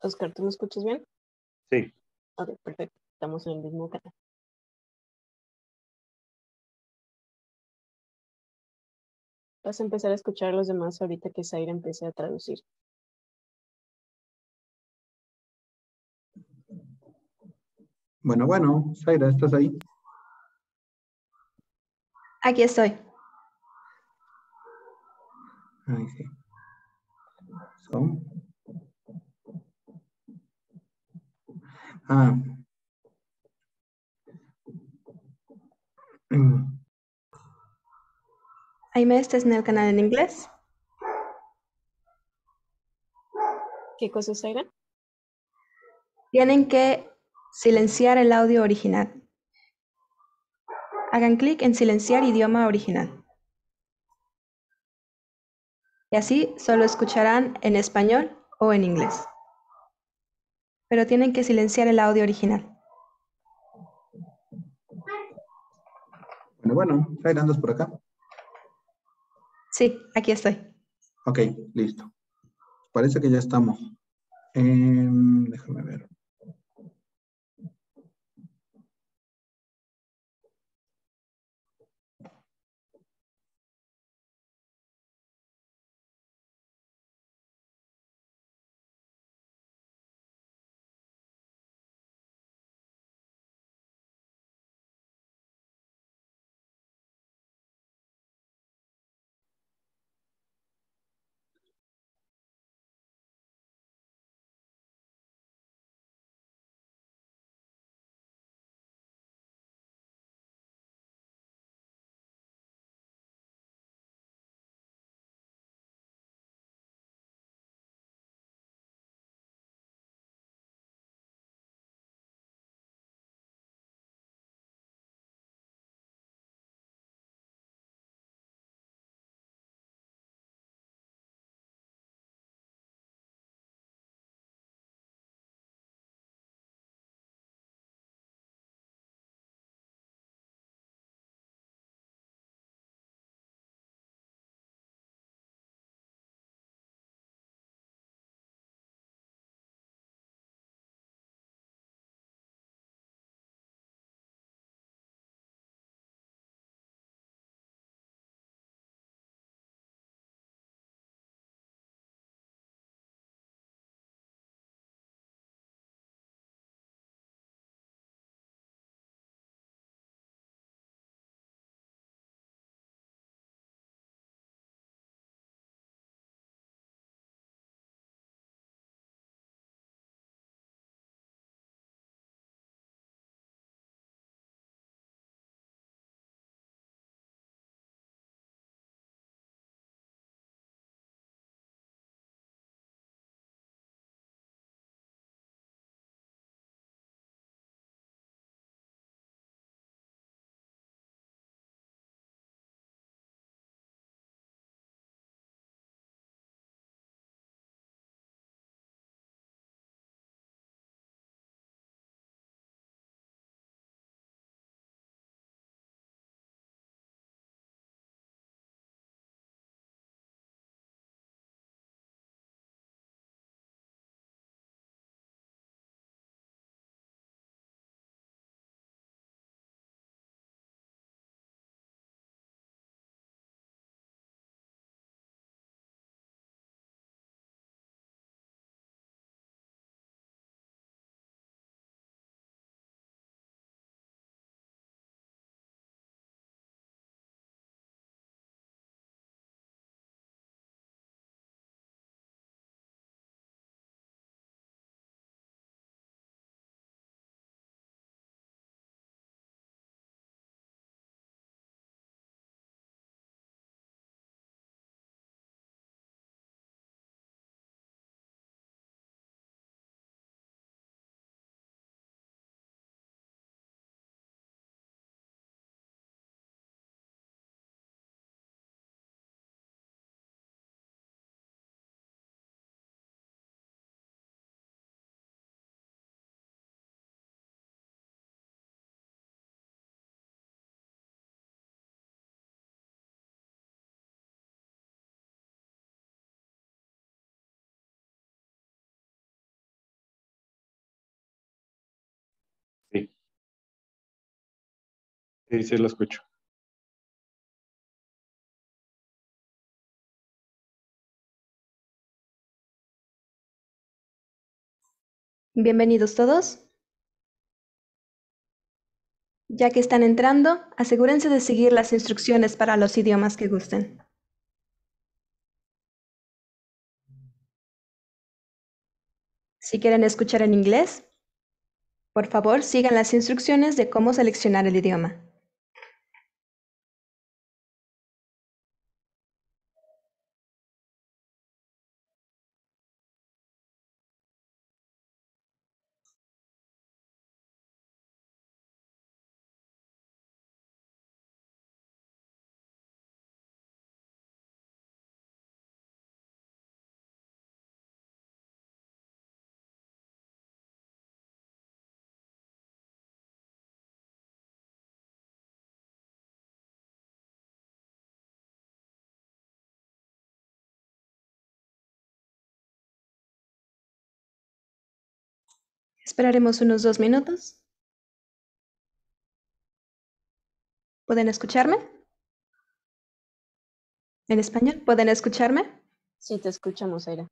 Oscar, ¿tú me escuchas bien? Sí. Ok, perfecto. Estamos en el mismo canal. Vas a empezar a escuchar a los demás ahorita que Zaira empiece a traducir. Bueno, bueno, Zaira, ¿estás ahí? Aquí estoy. Ahí sí. ¿Cómo? ah, Aime, ¿estás en el canal en inglés? ¿Qué cosas eran? Tienen que silenciar el audio original. Hagan clic en silenciar idioma original y así solo escucharán en español o en inglés. Pero tienen que silenciar el audio original. Bueno, bueno, Jair, dos por acá? Sí, aquí estoy. Ok, listo. Parece que ya estamos. Em, déjame ver. Sí, sí, lo escucho. Bienvenidos todos. Ya que están entrando, asegúrense de seguir las instrucciones para los idiomas que gusten. Si quieren escuchar en inglés, por favor sigan las instrucciones de cómo seleccionar el idioma. Esperaremos unos dos minutos. ¿Pueden escucharme? ¿En español? ¿Pueden escucharme? Sí, te escuchamos, Aira.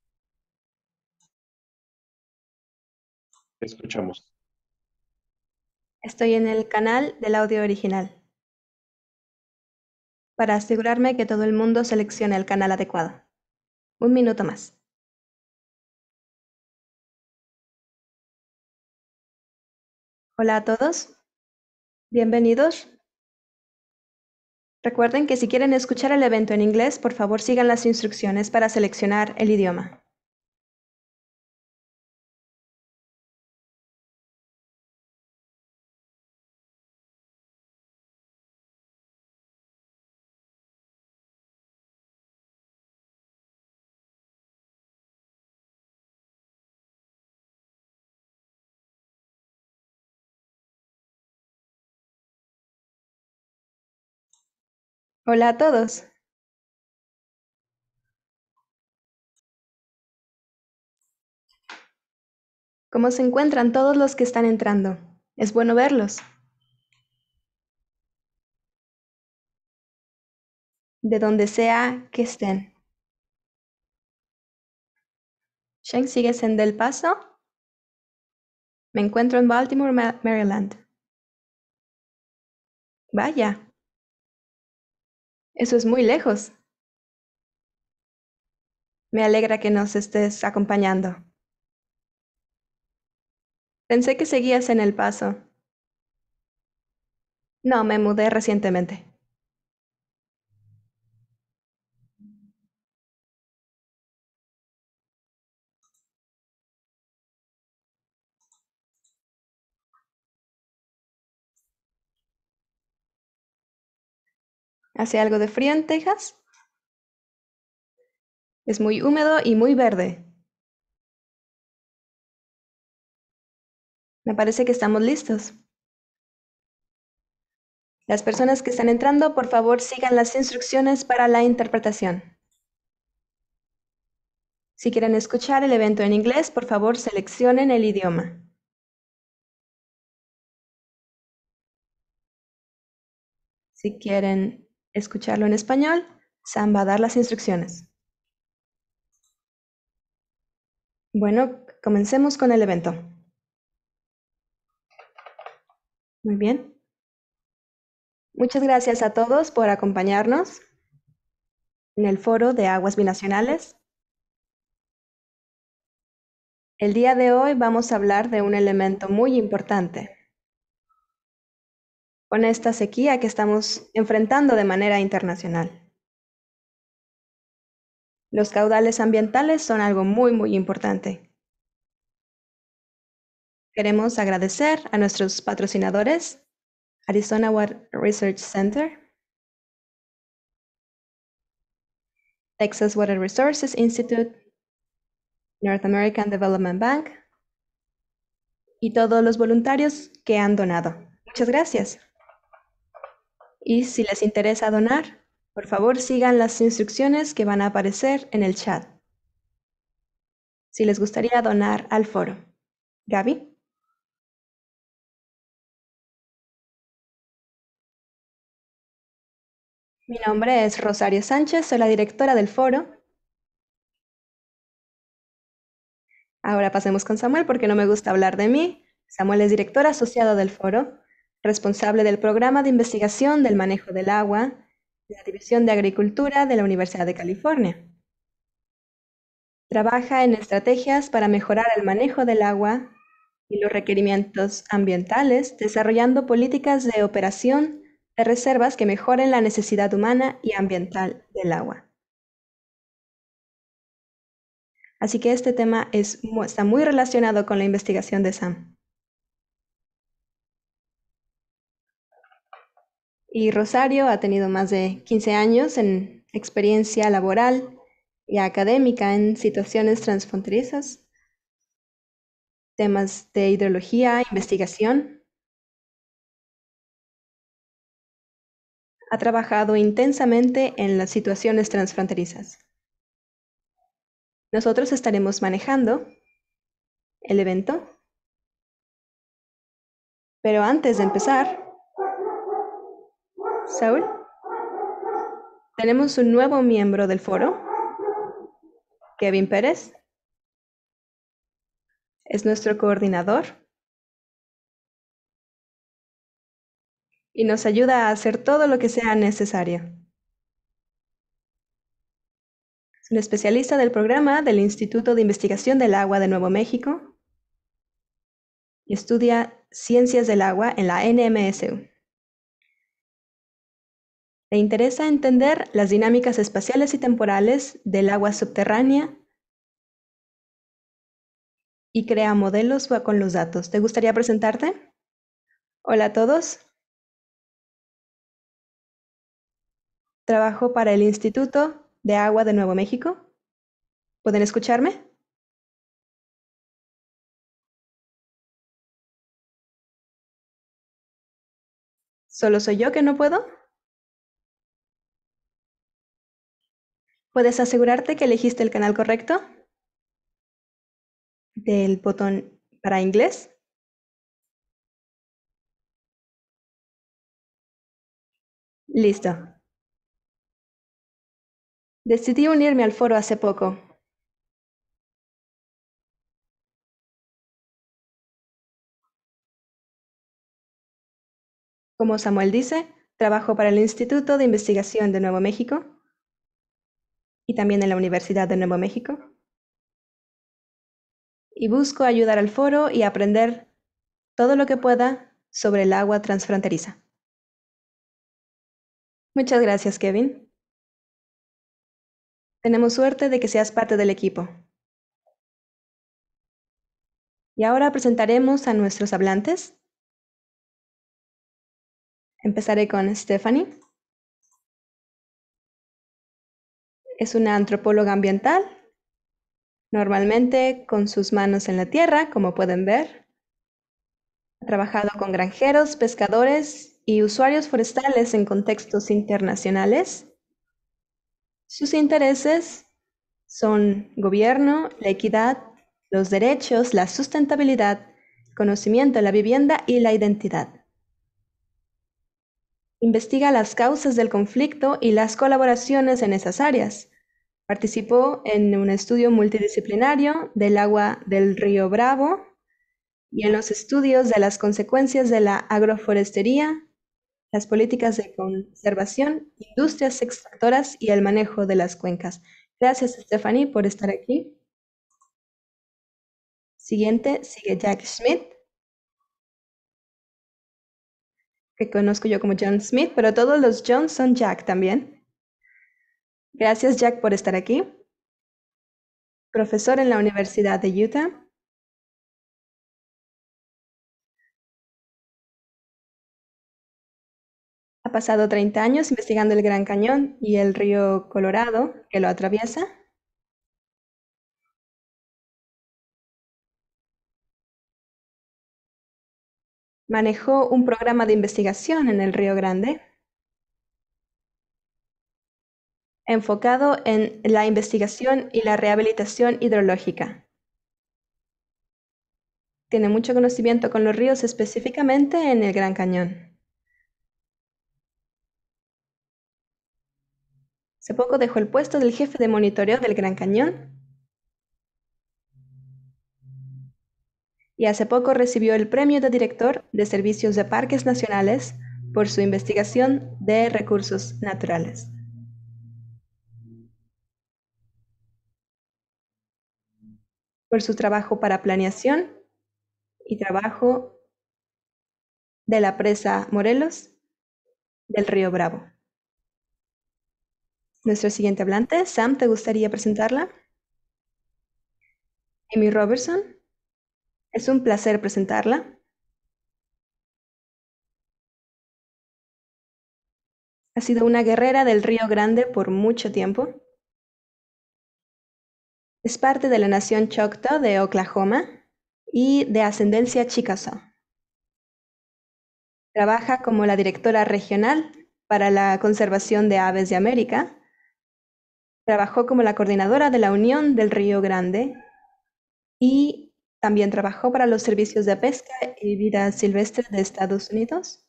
Te escuchamos. Estoy en el canal del audio original para asegurarme que todo el mundo seleccione el canal adecuado. Un minuto más. Hola a todos, bienvenidos. Recuerden que si quieren escuchar el evento en inglés, por favor sigan las instrucciones para seleccionar el idioma. Hola a todos. ¿Cómo se encuentran todos los que están entrando? Es bueno verlos. De donde sea que estén. Shen, ¿sigues en Del Paso? Me encuentro en Baltimore, Maryland. Vaya, eso es muy lejos. Me alegra que nos estés acompañando. Pensé que seguías en El Paso. No, me mudé recientemente. Hace algo de frío en Texas. Es muy húmedo y muy verde. Me parece que estamos listos. Las personas que están entrando, por favor, sigan las instrucciones para la interpretación. Si quieren escuchar el evento en inglés, por favor, seleccionen el idioma. Si quieren escucharlo en español, Sam va a dar las instrucciones. Bueno, comencemos con el evento. Muy bien. Muchas gracias a todos por acompañarnos en el foro de aguas binacionales. El día de hoy vamos a hablar de un elemento muy importante, con esta sequía que estamos enfrentando de manera internacional. Los caudales ambientales son algo muy, muy importante. Queremos agradecer a nuestros patrocinadores, Arizona Water Research Center, Texas Water Resources Institute, North American Development Bank y todos los voluntarios que han donado. Muchas gracias. Y si les interesa donar, por favor sigan las instrucciones que van a aparecer en el chat. Si les gustaría donar al foro. Gaby. Mi nombre es Rosario Sánchez, soy la directora del foro. Ahora pasemos con Samuel porque no me gusta hablar de mí. Samuel es director asociado del foro responsable del programa de investigación del manejo del agua de la División de Agricultura de la Universidad de California. Trabaja en estrategias para mejorar el manejo del agua y los requerimientos ambientales, desarrollando políticas de operación de reservas que mejoren la necesidad humana y ambiental del agua. Así que este tema está muy relacionado con la investigación de SAM. Y Rosario ha tenido más de 15 años en experiencia laboral y académica en situaciones transfronterizas, temas de hidrología, investigación. Ha trabajado intensamente en las situaciones transfronterizas. Nosotros estaremos manejando el evento. Pero antes de empezar, Saúl. Tenemos un nuevo miembro del foro, Kevin Pérez. Es nuestro coordinador y nos ayuda a hacer todo lo que sea necesario. Es un especialista del programa del Instituto de Investigación del Agua de Nuevo México y estudia ciencias del agua en la NMSU interesa entender las dinámicas espaciales y temporales del agua subterránea y crea modelos con los datos. ¿Te gustaría presentarte? Hola a todos. Trabajo para el Instituto de Agua de Nuevo México. ¿Pueden escucharme? ¿Solo soy yo que no puedo? ¿Puedes asegurarte que elegiste el canal correcto? Del botón para inglés. Listo. Decidí unirme al foro hace poco. Como Samuel dice, trabajo para el Instituto de Investigación de Nuevo México y también en la Universidad de Nuevo México. Y busco ayudar al foro y aprender todo lo que pueda sobre el agua transfronteriza. Muchas gracias, Kevin. Tenemos suerte de que seas parte del equipo. Y ahora presentaremos a nuestros hablantes. Empezaré con Stephanie. es una antropóloga ambiental, normalmente con sus manos en la tierra, como pueden ver. Ha trabajado con granjeros, pescadores y usuarios forestales en contextos internacionales. Sus intereses son gobierno, la equidad, los derechos, la sustentabilidad, conocimiento, la vivienda y la identidad. Investiga las causas del conflicto y las colaboraciones en esas áreas. Participó en un estudio multidisciplinario del agua del río Bravo y en los estudios de las consecuencias de la agroforestería, las políticas de conservación, industrias extractoras y el manejo de las cuencas. Gracias, Stephanie, por estar aquí. Siguiente, sigue Jack Schmidt. que conozco yo como John Smith, pero todos los John son Jack también. Gracias Jack por estar aquí. Profesor en la Universidad de Utah. Ha pasado 30 años investigando el Gran Cañón y el río Colorado que lo atraviesa. Manejó un programa de investigación en el Río Grande enfocado en la investigación y la rehabilitación hidrológica. Tiene mucho conocimiento con los ríos, específicamente en el Gran Cañón. Hace poco dejó el puesto del jefe de monitoreo del Gran Cañón y hace poco recibió el Premio de Director de Servicios de Parques Nacionales por su investigación de recursos naturales. Por su trabajo para planeación y trabajo de la presa Morelos del río Bravo. Nuestro siguiente hablante, Sam, ¿te gustaría presentarla? Amy Robertson. Es un placer presentarla. Ha sido una guerrera del Río Grande por mucho tiempo. Es parte de la nación Choctaw de Oklahoma y de ascendencia Chickasaw. Trabaja como la directora regional para la conservación de aves de América. Trabajó como la coordinadora de la Unión del Río Grande y también trabajó para los servicios de pesca y vida silvestre de Estados Unidos.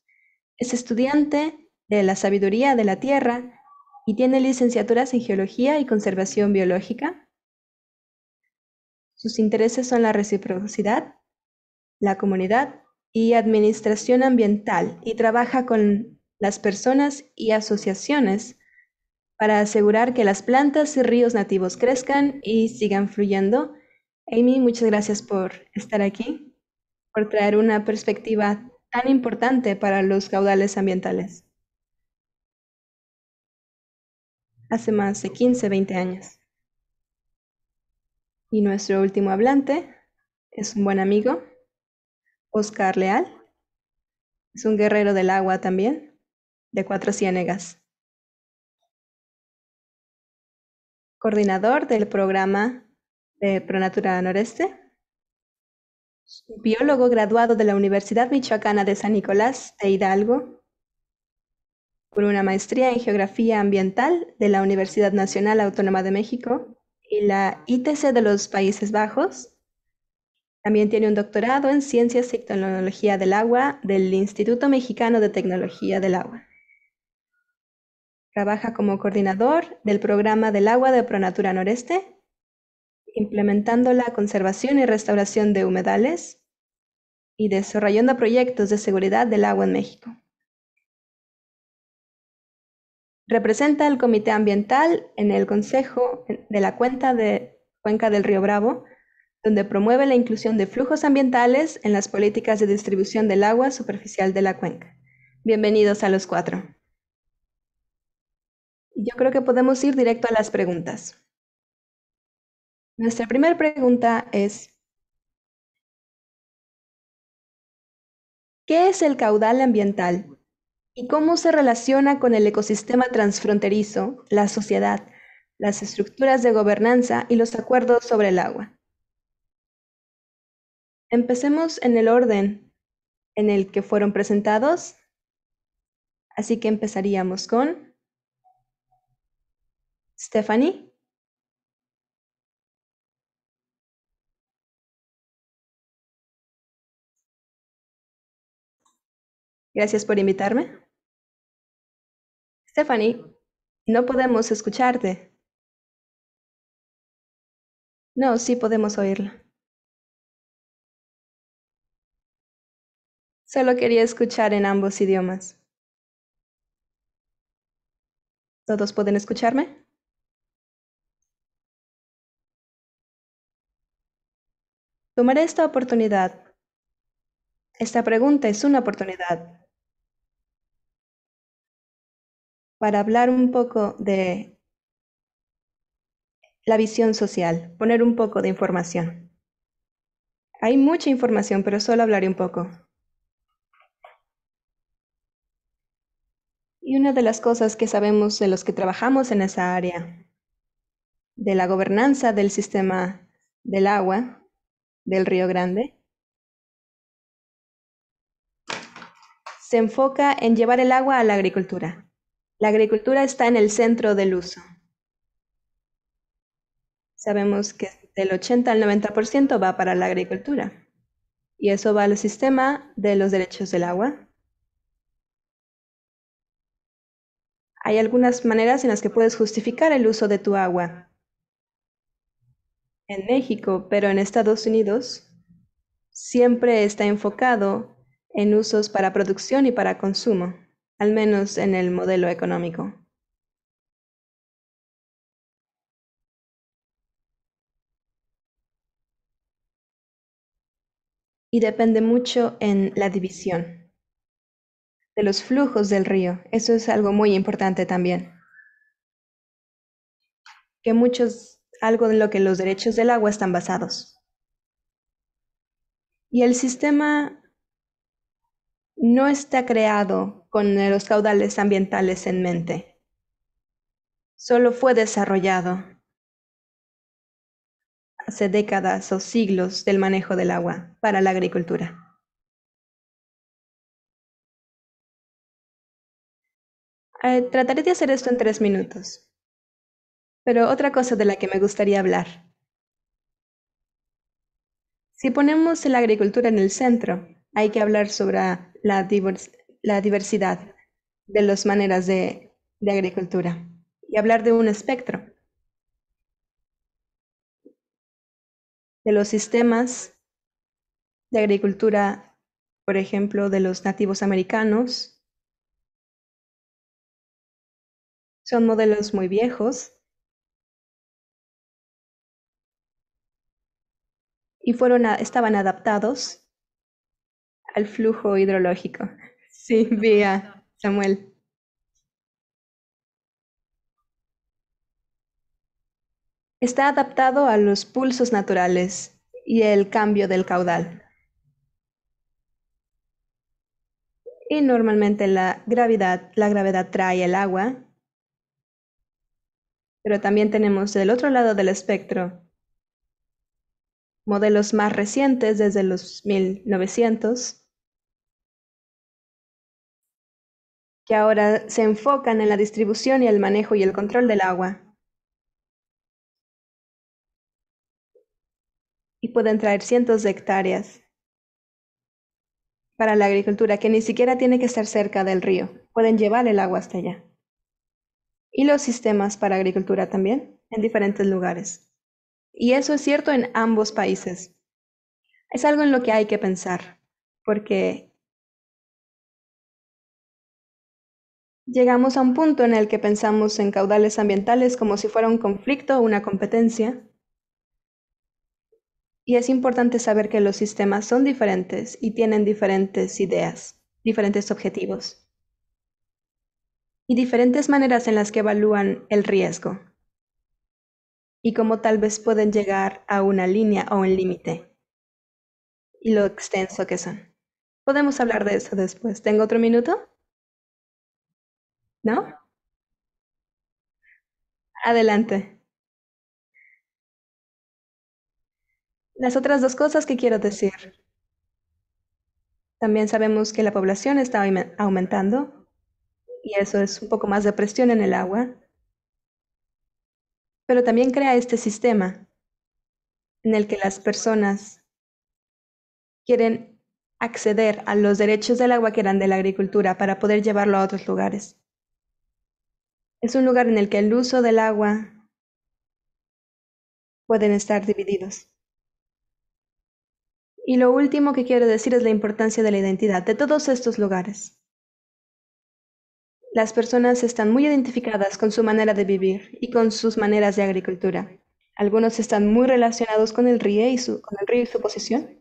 Es estudiante de la sabiduría de la tierra y tiene licenciaturas en geología y conservación biológica. Sus intereses son la reciprocidad, la comunidad y administración ambiental y trabaja con las personas y asociaciones para asegurar que las plantas y ríos nativos crezcan y sigan fluyendo Amy, muchas gracias por estar aquí, por traer una perspectiva tan importante para los caudales ambientales. Hace más de 15, 20 años. Y nuestro último hablante es un buen amigo, Oscar Leal. Es un guerrero del agua también, de Cuatro Ciénegas. Coordinador del programa de Pronatura Noreste, biólogo graduado de la Universidad Michoacana de San Nicolás de Hidalgo, con una maestría en Geografía Ambiental de la Universidad Nacional Autónoma de México y la ITC de los Países Bajos. También tiene un doctorado en Ciencias y Tecnología del Agua del Instituto Mexicano de Tecnología del Agua. Trabaja como coordinador del programa del agua de Pronatura Noreste implementando la conservación y restauración de humedales y desarrollando proyectos de seguridad del agua en México. Representa al Comité Ambiental en el Consejo de la Cuenca, de, Cuenca del Río Bravo, donde promueve la inclusión de flujos ambientales en las políticas de distribución del agua superficial de la cuenca. Bienvenidos a los cuatro. Yo creo que podemos ir directo a las preguntas. Nuestra primera pregunta es, ¿qué es el caudal ambiental y cómo se relaciona con el ecosistema transfronterizo, la sociedad, las estructuras de gobernanza y los acuerdos sobre el agua? Empecemos en el orden en el que fueron presentados, así que empezaríamos con Stephanie. Gracias por invitarme. Stephanie, no podemos escucharte. No, sí podemos oírla. Solo quería escuchar en ambos idiomas. ¿Todos pueden escucharme? Tomaré esta oportunidad. Esta pregunta es una oportunidad para hablar un poco de la visión social, poner un poco de información. Hay mucha información, pero solo hablaré un poco. Y una de las cosas que sabemos de los que trabajamos en esa área, de la gobernanza del sistema del agua del Río Grande, se enfoca en llevar el agua a la agricultura. La agricultura está en el centro del uso. Sabemos que del 80 al 90% va para la agricultura y eso va al sistema de los derechos del agua. Hay algunas maneras en las que puedes justificar el uso de tu agua. En México, pero en Estados Unidos, siempre está enfocado en usos para producción y para consumo al menos en el modelo económico. Y depende mucho en la división de los flujos del río. Eso es algo muy importante también. Que muchos, algo en lo que los derechos del agua están basados. Y el sistema no está creado con los caudales ambientales en mente. Solo fue desarrollado hace décadas o siglos del manejo del agua para la agricultura. Eh, trataré de hacer esto en tres minutos. Pero otra cosa de la que me gustaría hablar. Si ponemos la agricultura en el centro, hay que hablar sobre la divers la diversidad de las maneras de, agricultura y hablar de un espectro, de los sistemas de agricultura, por ejemplo, de los nativos americanos. Son modelos muy viejos y fueron estaban adaptados al flujo hidrológico. Sí, vía, Samuel. Está adaptado a los pulsos naturales y el cambio del caudal. Y normalmente la gravedad, la gravedad trae el agua, pero también tenemos del otro lado del espectro modelos más recientes desde los 1900 que ahora se enfocan en la distribución y el manejo y el control del agua. Y pueden traer cientos de hectáreas para la agricultura, que ni siquiera tiene que estar cerca del río. Pueden llevar el agua hasta allá. Y los sistemas para agricultura también, en diferentes lugares. Y eso es cierto en ambos países. Es algo en lo que hay que pensar, porque Llegamos a un punto en el que pensamos en caudales ambientales como si fuera un conflicto o una competencia. Y es importante saber que los sistemas son diferentes y tienen diferentes ideas, diferentes objetivos y diferentes maneras en las que evalúan el riesgo y cómo tal vez pueden llegar a una línea o un límite y lo extenso que son. Podemos hablar de eso después. ¿Tengo otro minuto? ¿no? Adelante. Las otras dos cosas que quiero decir. También sabemos que la población está aumentando y eso es un poco más de presión en el agua, pero también crea este sistema en el que las personas quieren acceder a los derechos del agua que eran de la agricultura para poder llevarlo a otros lugares. Es un lugar en el que el uso del agua pueden estar divididos. Y lo último que quiero decir es la importancia de la identidad de todos estos lugares. Las personas están muy identificadas con su manera de vivir y con sus maneras de agricultura. Algunos están muy relacionados con el río y su, con el río y su posición.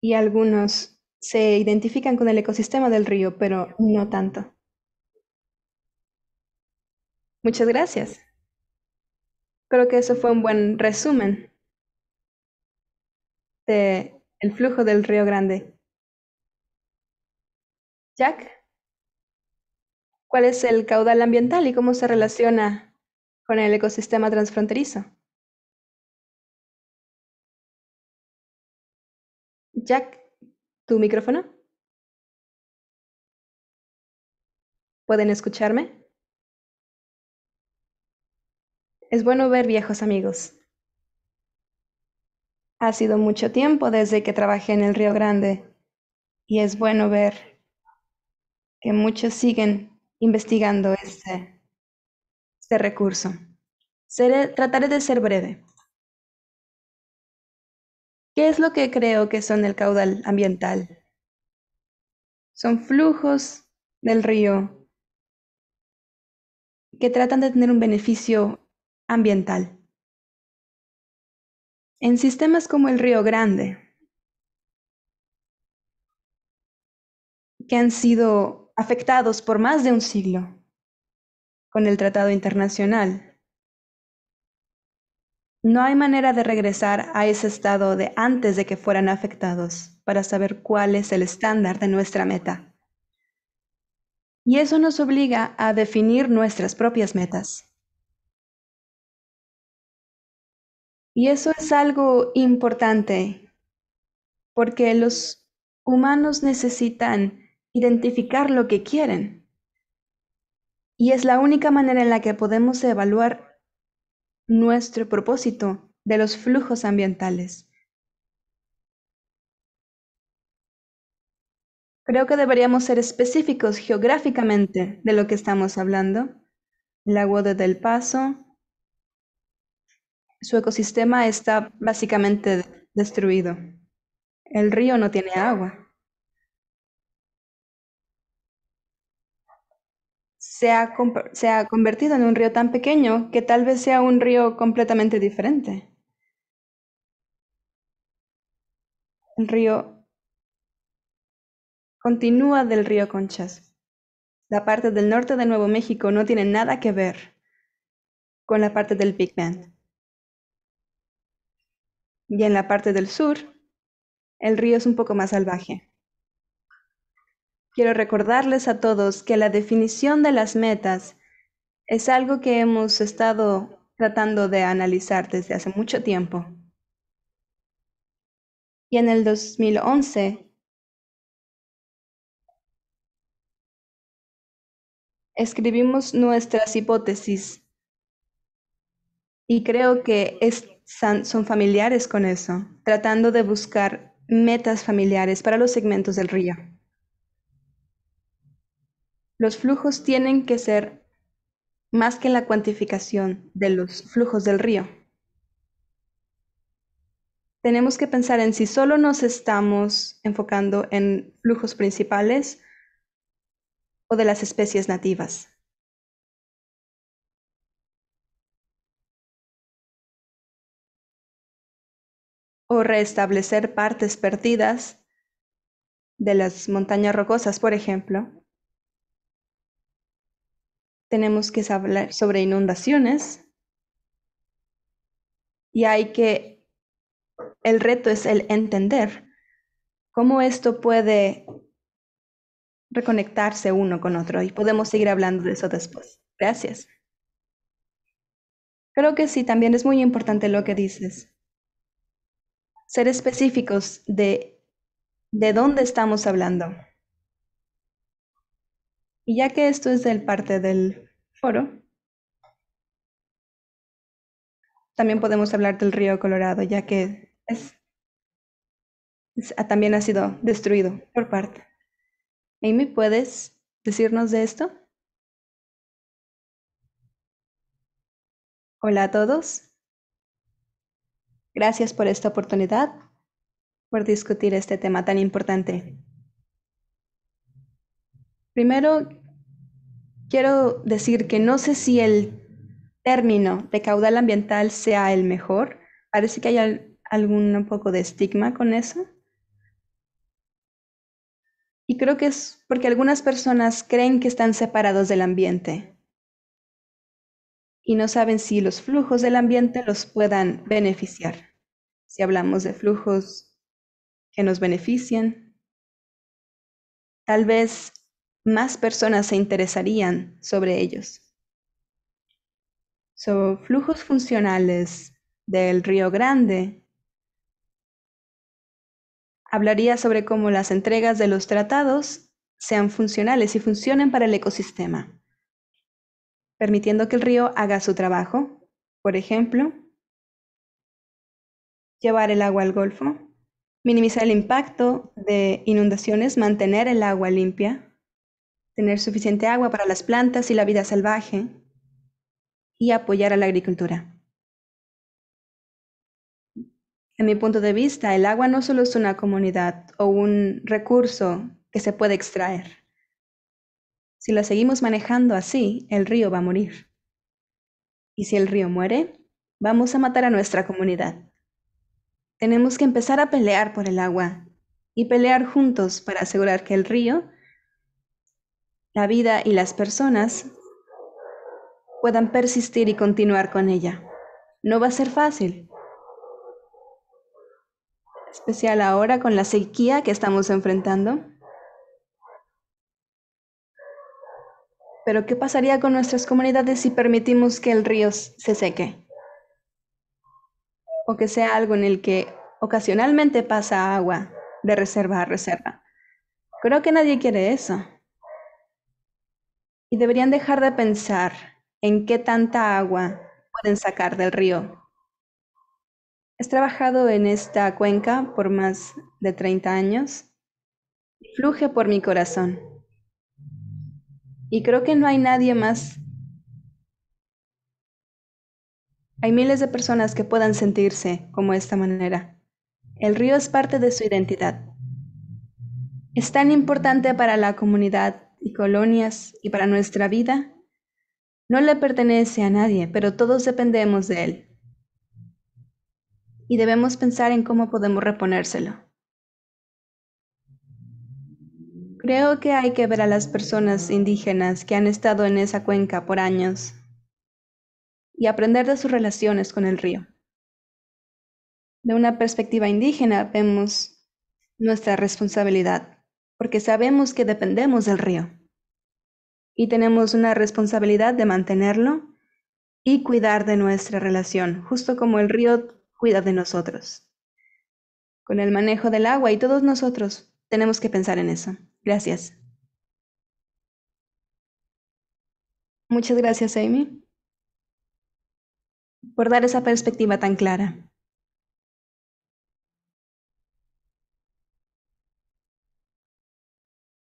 Y algunos se identifican con el ecosistema del río, pero no tanto. Muchas gracias. Creo que eso fue un buen resumen de el flujo del Río Grande. Jack, ¿cuál es el caudal ambiental y cómo se relaciona con el ecosistema transfronterizo? Jack, ¿tu micrófono? ¿Pueden escucharme? Es bueno ver viejos amigos. Ha sido mucho tiempo desde que trabajé en el Río Grande y es bueno ver que muchos siguen investigando este, este recurso. trataré de ser breve. ¿Qué es lo que creo que son el caudal ambiental? Son flujos del río que tratan de tener un beneficio ambiental. En sistemas como el Río Grande, que han sido afectados por más de un siglo con el Tratado Internacional, no hay manera de regresar a ese estado de antes de que fueran afectados para saber cuál es el estándar de nuestra meta. Y eso nos obliga a definir nuestras propias metas. Y eso es algo importante, porque los humanos necesitan identificar lo que quieren. Y es la única manera en la que podemos evaluar nuestro propósito de los flujos ambientales. Creo que deberíamos ser específicos geográficamente de lo que estamos hablando. El agua de Del Paso su ecosistema está básicamente destruido. El río no tiene agua. Se ha, convertido en un río tan pequeño que tal vez sea un río completamente diferente. El río continúa del río Conchas. La parte del norte de Nuevo México no tiene nada que ver con la parte del Big Bend. Y en la parte del sur, el río es un poco más salvaje. Quiero recordarles a todos que la definición de las metas es algo que hemos estado tratando de analizar desde hace mucho tiempo. Y en el 2011 escribimos nuestras hipótesis y creo que es son familiares con eso, tratando de buscar metas familiares para los segmentos del río. Los flujos tienen que ser más que la cuantificación de los flujos del río. Tenemos que pensar en si solo nos estamos enfocando en flujos principales o de las especies nativas. o restablecer partes perdidas de las montañas rocosas, por ejemplo. Tenemos que hablar sobre inundaciones y hay que, el reto es el entender cómo esto puede reconectarse uno con otro y podemos seguir hablando de eso después. Gracias. Creo que sí, también es muy importante lo que dices ser específicos de de dónde estamos hablando. Y ya que esto es del parte del foro, también podemos hablar del río Colorado, ya que es, ah, también ha sido destruido por parte. Amy, ¿puedes decirnos de esto? Hola a todos. Gracias por esta oportunidad, por discutir este tema tan importante. Primero, quiero decir que no sé si el término de caudal ambiental sea el mejor. Parece que hay algún poco de estigma con eso. Y creo que es porque algunas personas creen que están separados del ambiente y no saben si los flujos del ambiente los puedan beneficiar si hablamos de flujos que nos benefician. Tal vez más personas se interesarían sobre ellos. Sobre flujos funcionales del Río Grande. Hablaría sobre cómo las entregas de los tratados sean funcionales y funcionen para el ecosistema, permitiendo que el río haga su trabajo, por ejemplo, llevar el agua al golfo, minimizar el impacto de inundaciones, mantener el agua limpia, tener suficiente agua para las plantas y la vida salvaje y apoyar a la agricultura. En mi punto de vista, el agua no solo es una comunidad o un recurso que se puede extraer. Si la seguimos manejando así, el río va a morir. Y si el río muere, vamos a matar a nuestra comunidad. Tenemos que empezar a pelear por el agua y pelear juntos para asegurar que el río, la vida y las personas puedan persistir y continuar con ella. No va a ser fácil, especial ahora con la sequía que estamos enfrentando. Pero ¿qué pasaría con nuestras comunidades si permitimos que el río se seque? o que sea algo en el que ocasionalmente pasa agua de reserva a reserva. Creo que nadie quiere eso. Y deberían dejar de pensar en qué tanta agua pueden sacar del río. He trabajado en esta cuenca por más de 30 años. Fluye por mi corazón. Y creo que no hay nadie más Hay miles de personas que puedan sentirse como esta manera. El río es parte de su identidad. Es tan importante para la comunidad y colonias y para nuestra vida. No le pertenece a nadie, pero todos dependemos de él. Y debemos pensar en cómo podemos reponérselo. Creo que hay que ver a las personas indígenas que han estado en esa cuenca por años y aprender de sus relaciones con el río. De una perspectiva indígena vemos nuestra responsabilidad, porque sabemos que dependemos del río y tenemos una responsabilidad de mantenerlo y cuidar de nuestra relación, justo como el río cuida de nosotros. Con el manejo del agua y todos nosotros tenemos que pensar en eso. Gracias. Muchas gracias, Amy por dar esa perspectiva tan clara.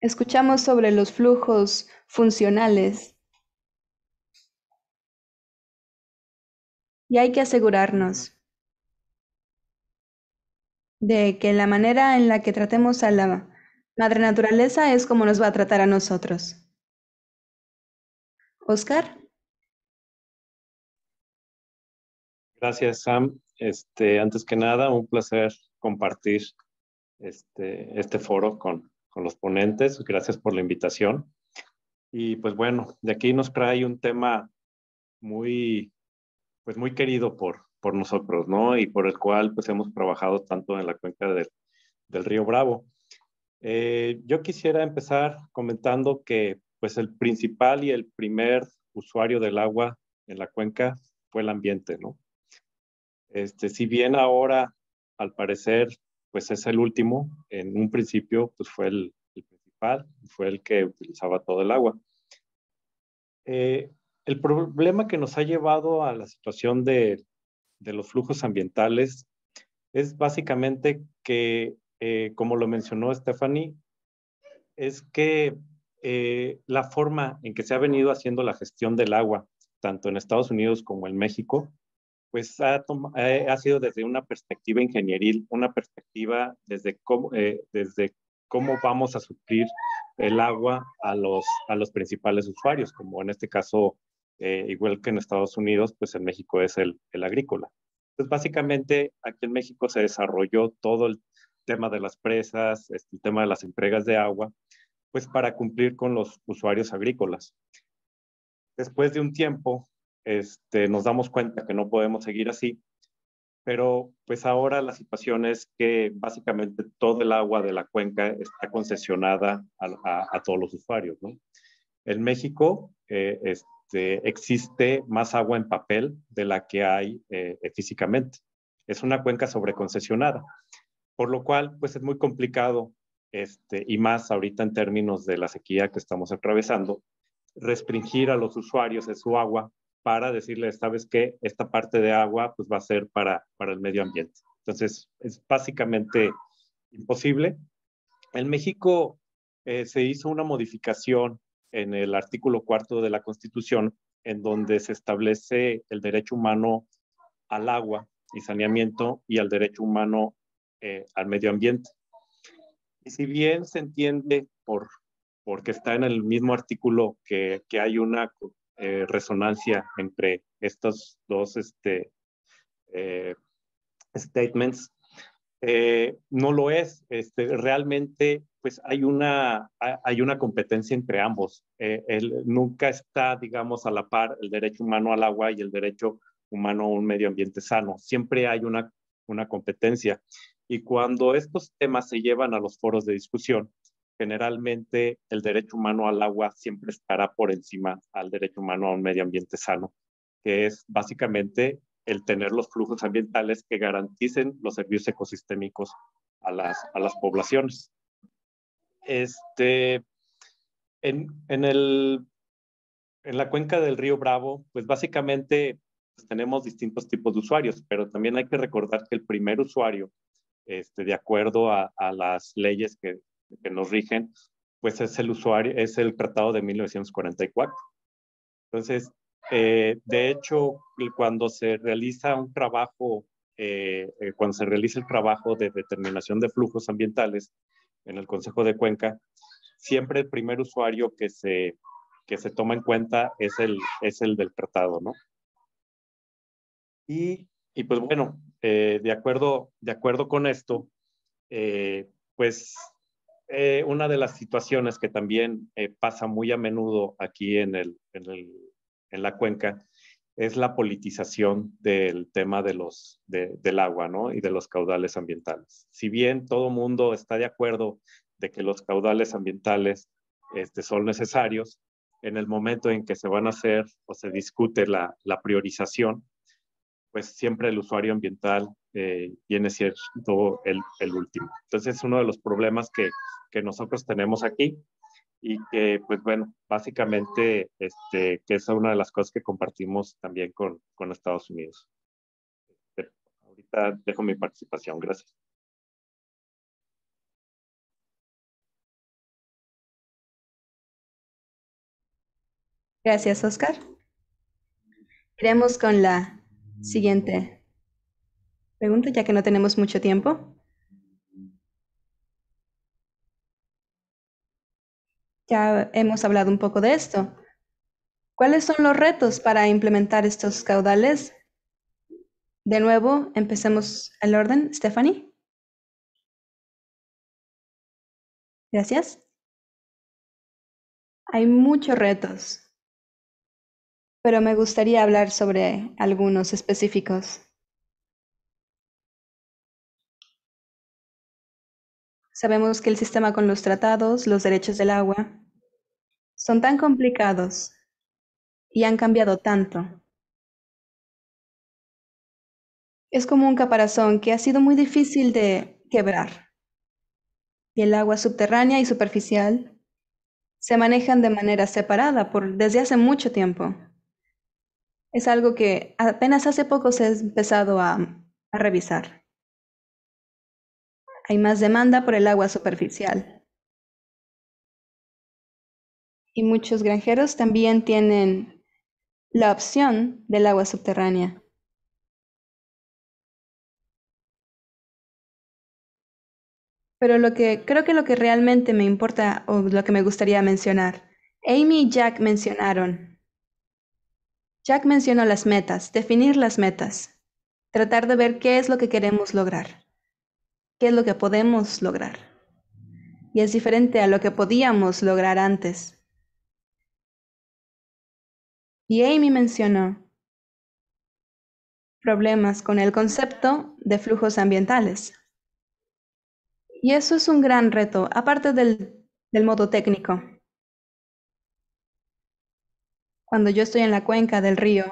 Escuchamos sobre los flujos funcionales y hay que asegurarnos de que la manera en la que tratemos a la madre naturaleza es como nos va a tratar a nosotros. Oscar. Gracias, Sam. Este, antes que nada, un placer compartir este, este foro con, con los ponentes. Gracias por la invitación. Y pues bueno, de aquí nos trae un tema muy, pues muy querido por, por nosotros, ¿no? Y por el cual pues hemos trabajado tanto en la cuenca del, río Bravo. Eh, yo quisiera empezar comentando que pues el principal y el primer usuario del agua en la cuenca fue el ambiente, ¿no? Este, si bien ahora, al parecer, pues es el último, en un principio pues fue el, principal, fue el que utilizaba todo el agua. Eh, el problema que nos ha llevado a la situación de, los flujos ambientales es básicamente que, eh, como lo mencionó Stephanie, es que eh, la forma en que se ha venido haciendo la gestión del agua, tanto en Estados Unidos como en México, pues eh, ha, sido desde una perspectiva ingenieril, una perspectiva desde cómo, eh, desde cómo vamos a suplir el agua a los, principales usuarios, como en este caso, eh, igual que en Estados Unidos, pues en México es el, el agrícola. Entonces, pues, básicamente, aquí en México se desarrolló todo el tema de las presas, este, el tema de las entregas de agua, pues para cumplir con los usuarios agrícolas. Después de un tiempo, este, nos damos cuenta que no podemos seguir así, pero pues ahora la situación es que básicamente todo el agua de la cuenca está concesionada a, todos los usuarios. ¿no? En México eh, este, existe más agua en papel de la que hay eh, eh, físicamente. Es una cuenca sobreconcesionada, por lo cual pues es muy complicado este, y más ahorita en términos de la sequía que estamos atravesando, restringir a los usuarios de su agua para esta sabes que esta parte de agua pues va a ser para, para el medio ambiente. Entonces, es básicamente imposible. En México eh, se hizo una modificación en el artículo cuarto de la Constitución, en donde se establece el derecho humano al agua y saneamiento y al derecho humano eh, al medio ambiente. Y si bien se entiende por, porque está en el mismo artículo que, que hay una eh, resonancia entre estos dos este, eh, statements. Eh, no lo es, este, realmente pues hay una, hay una competencia entre ambos. nunca está, digamos, a la par el derecho humano al agua y el derecho humano a un medio ambiente sano. Siempre hay una, una competencia. Y cuando estos temas se llevan a los foros de discusión, generalmente el derecho humano al agua siempre estará por encima al derecho humano a un medio ambiente sano, que es básicamente el tener los flujos ambientales que garanticen los servicios ecosistémicos a las, a las poblaciones. Este, en, el, en la cuenca del río Bravo, pues básicamente pues, tenemos distintos tipos de usuarios, pero también hay que recordar que el primer usuario, este, de acuerdo a las leyes que, que nos rigen, pues es el usuario, es el Tratado de 1944. Entonces, eh, de hecho, cuando se realiza un trabajo, eh, eh, cuando se realiza el trabajo de determinación de flujos ambientales en el Consejo de Cuenca, siempre el primer usuario que se, que se toma en cuenta es el, es el del tratado, ¿no? Y, y pues bueno, de, acuerdo, de acuerdo con esto, pues eh, una de las situaciones que también eh, pasa muy a menudo aquí en, en, la cuenca es la politización del tema de los, del agua y de los caudales ambientales. Si bien todo mundo está de acuerdo de que los caudales ambientales este, son necesarios, en el momento en que se van a hacer o se discute la priorización, pues siempre el usuario ambiental eh, viene siendo el, último. Entonces es uno de los problemas que, que, nosotros tenemos aquí y que, pues bueno, básicamente este, que es una de las cosas que compartimos también con, con Estados Unidos. ahorita dejo mi participación. Gracias. Gracias, Oscar. Queremos con la Siguiente. Pregunta, ya que no tenemos mucho tiempo. Ya hemos hablado un poco de esto. ¿Cuáles son los retos para implementar estos caudales? De nuevo, empecemos el orden. Stephanie. Gracias. Hay muchos retos pero me gustaría hablar sobre algunos específicos. Sabemos que el sistema con los tratados, los derechos del agua, son tan complicados y han cambiado tanto. Es como un caparazón que ha sido muy difícil de quebrar. Y el agua subterránea y superficial se manejan de manera separada por desde hace mucho tiempo es algo que apenas hace poco se ha empezado a, revisar. Hay más demanda por el agua superficial. Y muchos granjeros también tienen la opción del agua subterránea. Pero lo que creo que lo que realmente me importa o lo que me gustaría mencionar, Amy y Jack mencionaron Jack mencionó las metas, definir las metas, tratar de ver qué es lo que queremos lograr, qué es lo que podemos lograr. Y es diferente a lo que podíamos lograr antes. Y Amy mencionó problemas con el concepto de flujos ambientales. Y eso es un gran reto, aparte del, del modo técnico. Cuando yo estoy en la cuenca del río,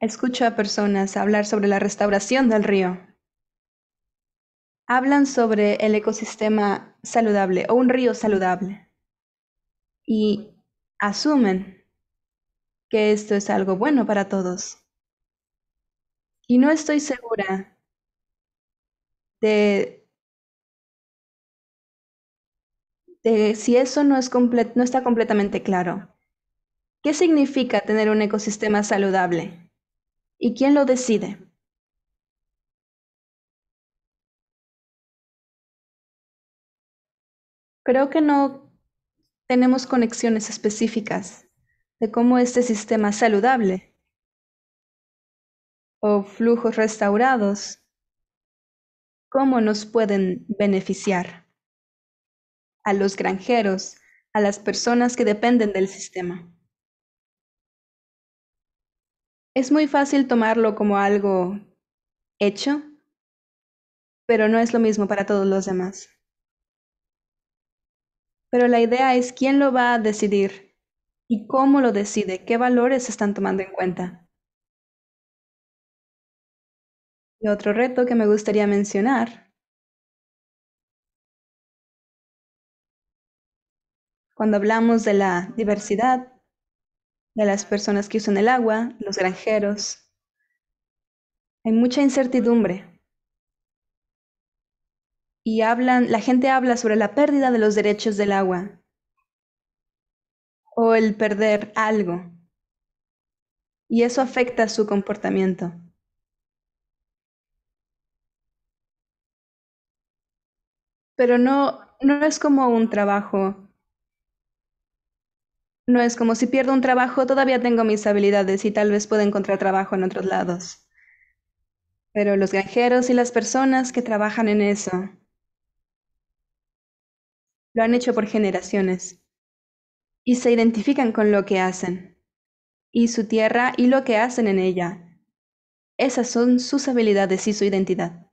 escucho a personas hablar sobre la restauración del río. Hablan sobre el ecosistema saludable o un río saludable y asumen que esto es algo bueno para todos. Y no estoy segura de Este, si eso no, es no está completamente claro. ¿Qué significa tener un ecosistema saludable? ¿Y quién lo decide? Creo que no tenemos conexiones específicas de cómo este sistema saludable o flujos restaurados, cómo nos pueden beneficiar a los granjeros, a las personas que dependen del sistema. Es muy fácil tomarlo como algo hecho, pero no es lo mismo para todos los demás. Pero la idea es quién lo va a decidir y cómo lo decide, qué valores están tomando en cuenta. Y otro reto que me gustaría mencionar Cuando hablamos de la diversidad, de las personas que usan el agua, los granjeros, hay mucha incertidumbre. Y hablan, la gente habla sobre la pérdida de los derechos del agua o el perder algo. Y eso afecta su comportamiento. Pero no, no es como un trabajo no es como si pierdo un trabajo, todavía tengo mis habilidades y tal vez pueda encontrar trabajo en otros lados. Pero los granjeros y las personas que trabajan en eso lo han hecho por generaciones y se identifican con lo que hacen y su tierra y lo que hacen en ella. Esas son sus habilidades y su identidad.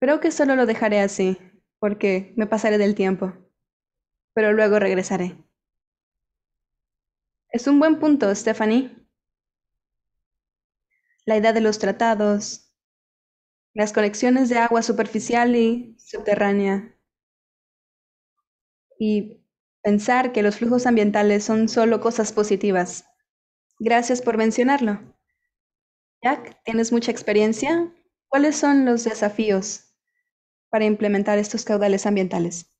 Creo que solo lo dejaré así porque me pasaré del tiempo, pero luego regresaré. Es un buen punto, Stephanie. La idea de los tratados, las conexiones de agua superficial y subterránea, y pensar que los flujos ambientales son solo cosas positivas. Gracias por mencionarlo. Jack, tienes mucha experiencia. ¿Cuáles son los desafíos para implementar estos caudales ambientales.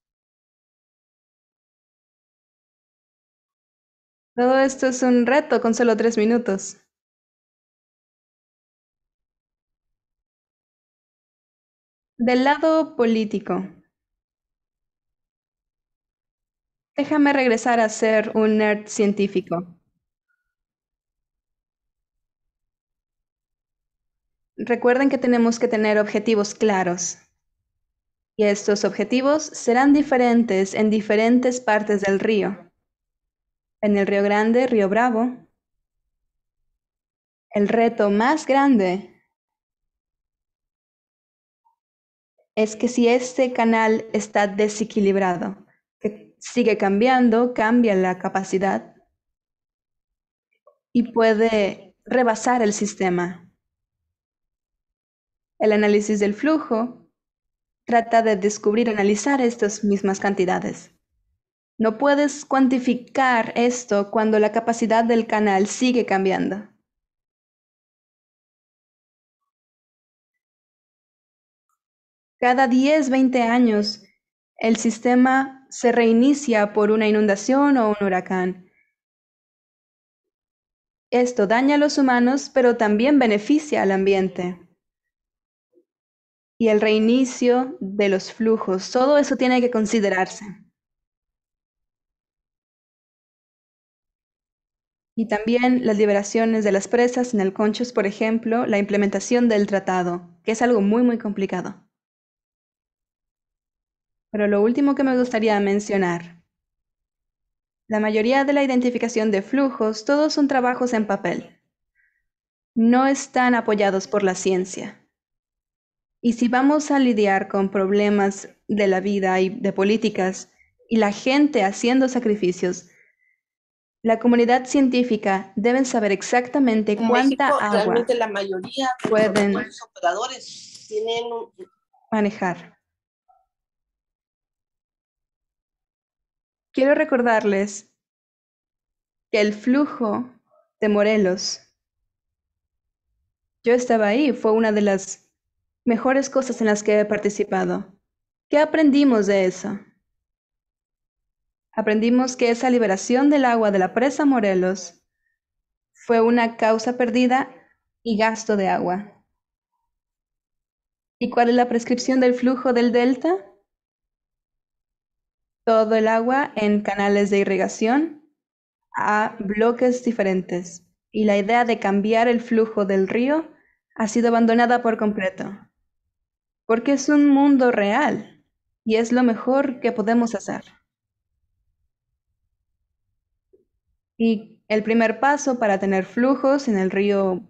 Todo esto es un reto con solo tres minutos. Del lado político, déjame regresar a ser un nerd científico. Recuerden que tenemos que tener objetivos claros y estos objetivos serán diferentes en diferentes partes del río. En el Río Grande, Río Bravo, el reto más grande es que si este canal está desequilibrado, que sigue cambiando, cambia la capacidad y puede rebasar el sistema. El análisis del flujo Trata de descubrir, analizar estas mismas cantidades. No puedes cuantificar esto cuando la capacidad del canal sigue cambiando. Cada 10, 20 años, el sistema se reinicia por una inundación o un huracán. Esto daña a los humanos, pero también beneficia al ambiente y el reinicio de los flujos. Todo eso tiene que considerarse. Y también las liberaciones de las presas en el Conchos, por ejemplo, la implementación del tratado, que es algo muy, muy complicado. Pero lo último que me gustaría mencionar, la mayoría de la identificación de flujos, todos son trabajos en papel. No están apoyados por la ciencia. Y si vamos a lidiar con problemas de la vida y de políticas y la gente haciendo sacrificios, la comunidad científica debe saber exactamente cuánta agua la mayoría pueden operadores manejar. Quiero recordarles que el flujo de Morelos, yo estaba ahí, fue una de las mejores cosas en las que he participado. ¿Qué aprendimos de eso? Aprendimos que esa liberación del agua de la presa Morelos fue una causa perdida y gasto de agua. ¿Y cuál es la prescripción del flujo del delta? Todo el agua en canales de irrigación a bloques diferentes. Y la idea de cambiar el flujo del río ha sido abandonada por completo porque es un mundo real y es lo mejor que podemos hacer. Y el primer paso para tener flujos en el río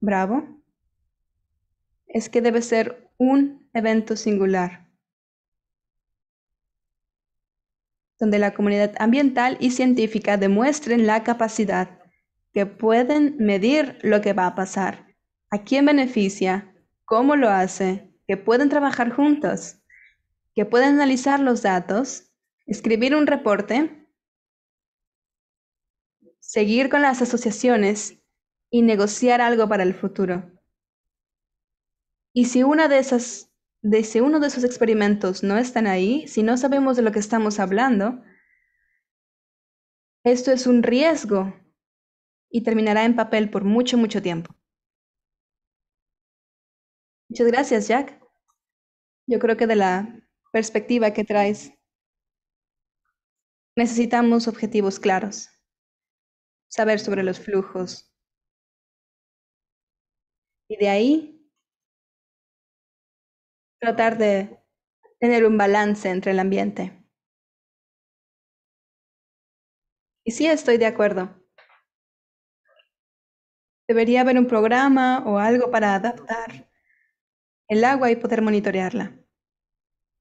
Bravo es que debe ser un evento singular, donde la comunidad ambiental y científica demuestren la capacidad que pueden medir lo que va a pasar, a quién beneficia, cómo lo hace que pueden trabajar juntos, que pueden analizar los datos, escribir un reporte, seguir con las asociaciones y negociar algo para el futuro. Y si uno de esos experimentos no están ahí, si no sabemos de lo que estamos hablando, esto es un riesgo y terminará en papel por mucho, mucho tiempo. Muchas gracias, Jack. Yo creo que de la perspectiva que traes, necesitamos objetivos claros, saber sobre los flujos. Y de ahí, tratar de tener un balance entre el ambiente. Y sí, estoy de acuerdo. Debería haber un programa o algo para adaptar el agua y poder monitorearla.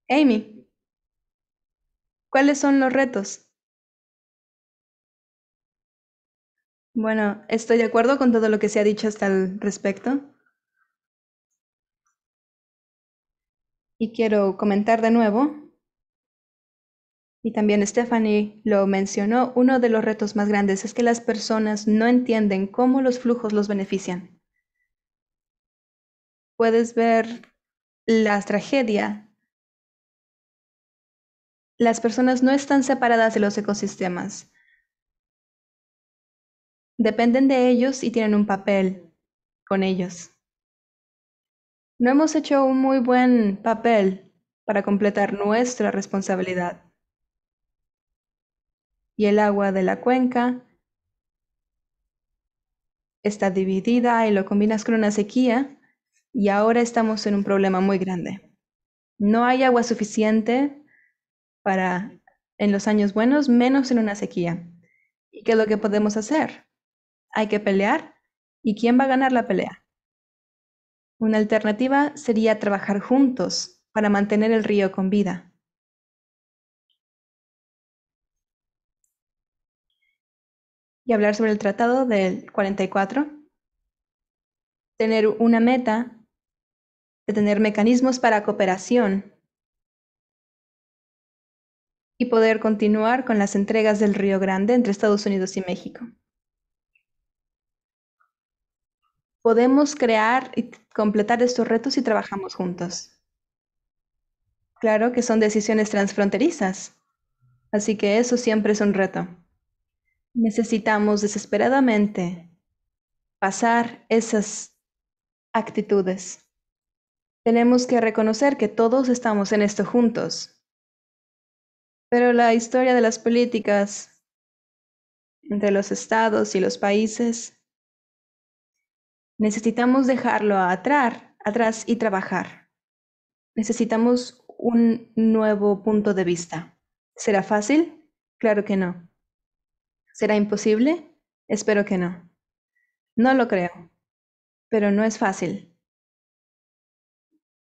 Amy, ¿cuáles son los retos? Bueno, estoy de acuerdo con todo lo que se ha dicho hasta el respecto. Y quiero comentar de nuevo, y también Stephanie lo mencionó, uno de los retos más grandes es que las personas no entienden cómo los flujos los benefician puedes ver la tragedia. Las personas no están separadas de los ecosistemas. Dependen de ellos y tienen un papel con ellos. No hemos hecho un muy buen papel para completar nuestra responsabilidad. Y el agua de la cuenca está dividida y lo combinas con una sequía y ahora estamos en un problema muy grande. No hay agua suficiente para en los años buenos, menos en una sequía. ¿Y qué es lo que podemos hacer? Hay que pelear. ¿Y quién va a ganar la pelea? Una alternativa sería trabajar juntos para mantener el río con vida. Y hablar sobre el tratado del 44. Tener una meta de tener mecanismos para cooperación y poder continuar con las entregas del Río Grande entre Estados Unidos y México. Podemos crear y completar estos retos si trabajamos juntos. Claro que son decisiones transfronterizas, así que eso siempre es un reto. Necesitamos desesperadamente pasar esas actitudes tenemos que reconocer que todos estamos en esto juntos. Pero la historia de las políticas entre los estados y los países necesitamos dejarlo atrás, atrás y trabajar. Necesitamos un nuevo punto de vista. ¿Será fácil? Claro que no. ¿Será imposible? Espero que no. No lo creo, pero no es fácil.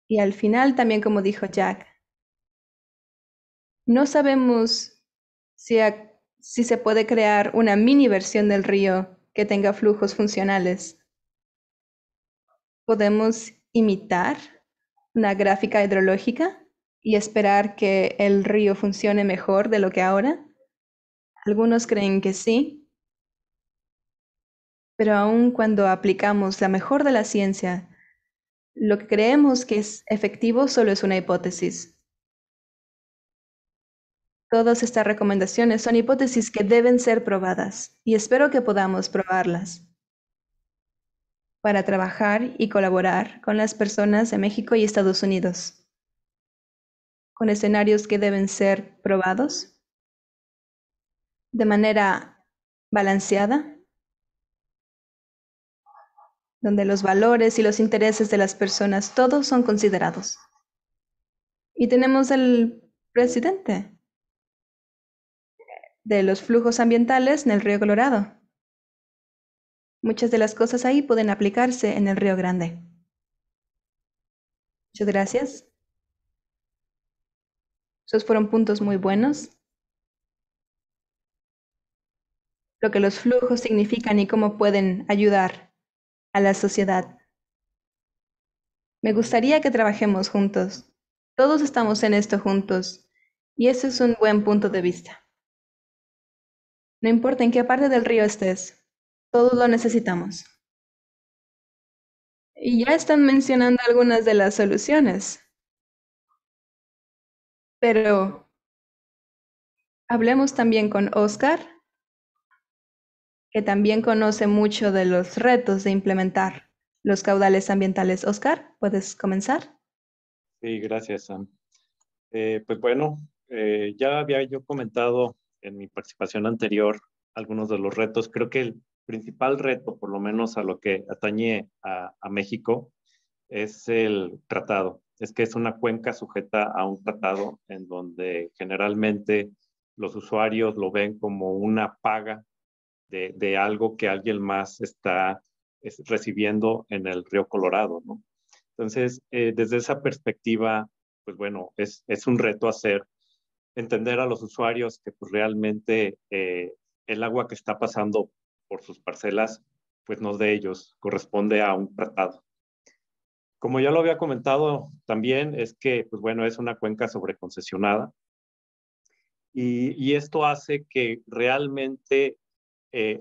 Y al final también, como dijo Jack, no sabemos si, se puede crear una mini versión del río que tenga flujos funcionales. Podemos imitar una gráfica hidrológica y esperar que el río funcione mejor de lo que ahora. Algunos creen que sí, pero aun cuando aplicamos la mejor de la ciencia, lo que creemos que es efectivo solo es una hipótesis. Todas estas recomendaciones son hipótesis que deben ser probadas y espero que podamos probarlas para trabajar y colaborar con las personas de México y Estados Unidos, con escenarios que deben ser probados de manera balanceada donde los valores y los intereses de las personas, todos son considerados. Y tenemos el presidente de los flujos ambientales en el río Colorado. Muchas de las cosas ahí pueden aplicarse en el río Grande. Muchas gracias. Esos fueron puntos muy buenos. Lo que los flujos significan y cómo pueden ayudar a la sociedad. Me gustaría que trabajemos juntos. Todos estamos en esto juntos y ese es un buen punto de vista. No importa en qué parte del río estés, todos lo necesitamos. Y ya están mencionando algunas de las soluciones. Pero hablemos también con Oscar que también conoce mucho de los retos de implementar los caudales ambientales. Oscar, ¿puedes comenzar? Sí, gracias, Sam. Eh, pues bueno, eh, ya había yo comentado en mi participación anterior algunos de los retos. Creo que el principal reto, por lo menos a lo que atañe a México, es el tratado. Es que es una cuenca sujeta a un tratado en donde generalmente los usuarios lo ven como una paga de, algo que alguien más está recibiendo en el río Colorado, ¿no? Entonces, eh, desde esa perspectiva, pues bueno, es, es, un reto hacer, entender a los usuarios que pues realmente eh, el agua que está pasando por sus parcelas, pues no de ellos, corresponde a un tratado. Como ya lo había comentado también, es que, pues bueno, es una cuenca sobreconcesionada. Y, y esto hace que realmente eh,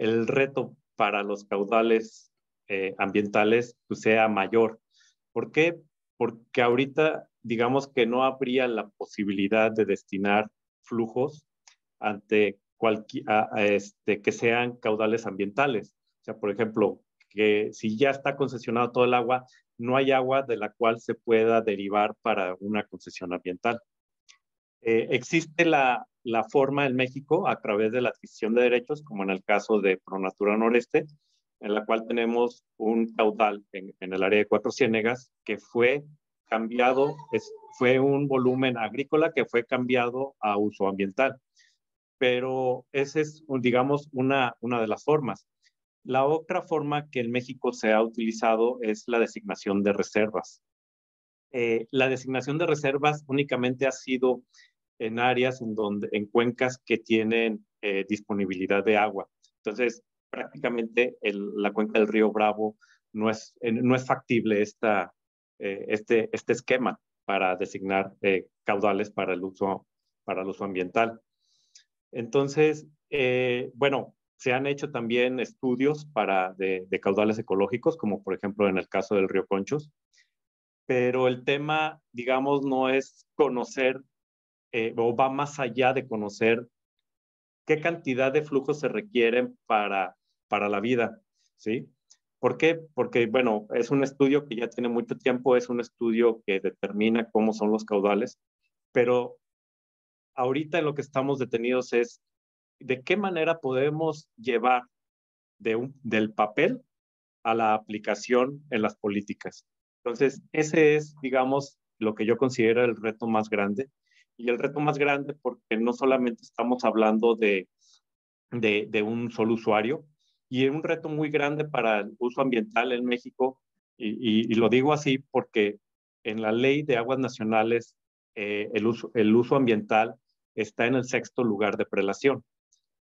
el, reto para los caudales eh, ambientales pues, sea mayor. ¿Por qué? Porque ahorita digamos que no habría la posibilidad de destinar flujos ante este, que sean caudales ambientales. O sea, por ejemplo, que si ya está concesionado todo el agua, no hay agua de la cual se pueda derivar para una concesión ambiental. Eh, existe la, forma en México a través de la adquisición de derechos, como en el caso de Pronatura Noreste, en la cual tenemos un caudal en, el área de Cuatro Ciénegas que fue cambiado, es, fue un volumen agrícola que fue cambiado a uso ambiental. Pero esa es, digamos, una, una de las formas. La otra forma que en México se ha utilizado es la designación de reservas. Eh, la designación de reservas únicamente ha sido en áreas en donde, en cuencas que tienen eh, disponibilidad de agua. Entonces, prácticamente el, la cuenca del río Bravo no es, eh, no es factible esta, eh, este, este esquema para designar caudales para el uso, para el uso ambiental. Entonces, bueno, se han hecho también estudios para de, de caudales ecológicos, como por ejemplo en el caso del río Conchos, pero el tema, digamos, no es conocer eh, o va más allá de conocer qué cantidad de flujos se requieren para, para la vida, ¿sí? ¿Por qué? Porque, bueno, es un estudio que ya tiene mucho tiempo, es un estudio que determina cómo son los caudales, pero ahorita en lo que estamos detenidos es de qué manera podemos llevar de del papel a la aplicación en las políticas. Entonces, ese es, digamos, lo que yo considero el reto más grande y el reto más grande porque no solamente estamos hablando de, de, un solo usuario, y es un reto muy grande para el uso ambiental en México, y, lo digo así porque en la ley de aguas nacionales eh, el, uso, el uso ambiental está en el sexto lugar de prelación.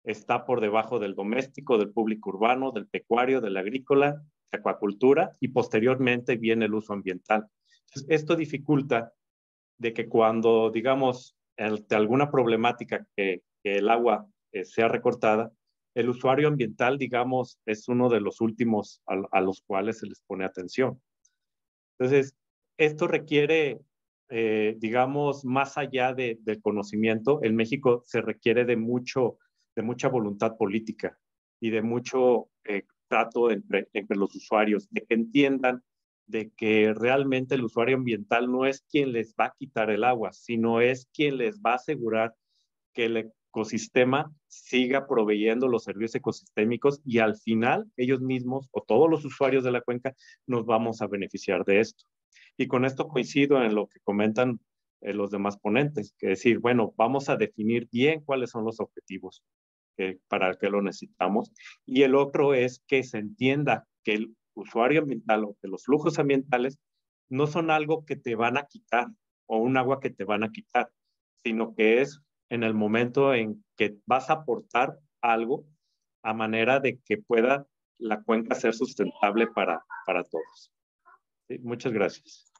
Está por debajo del doméstico, del público urbano, del pecuario, del agrícola, de acuacultura y posteriormente viene el uso ambiental. esto dificulta de que cuando, digamos, ante alguna problemática que, el agua eh, sea recortada, el usuario ambiental, digamos, es uno de los últimos a, los cuales se les pone atención. Entonces, esto requiere, eh, digamos, más allá del conocimiento, en México se requiere de, mucho, de mucha voluntad política y de mucho eh, trato entre, entre los usuarios, de que entiendan de que realmente el usuario ambiental no es quien les va a quitar el agua, sino es quien les va a asegurar que el ecosistema siga proveyendo los servicios ecosistémicos y al final ellos mismos o todos los usuarios de la cuenca nos vamos a beneficiar de esto. Y con esto coincido en lo que comentan eh, los demás ponentes, que decir, bueno, vamos a definir bien cuáles son los objetivos eh, para para que lo necesitamos. Y el otro es que se entienda que el usuario ambiental o de los flujos ambientales no son algo que te van a quitar o un agua que te van a quitar, sino que es en el momento en que vas a aportar algo a manera de que pueda la cuenca ser sustentable para, todos. muchas gracias.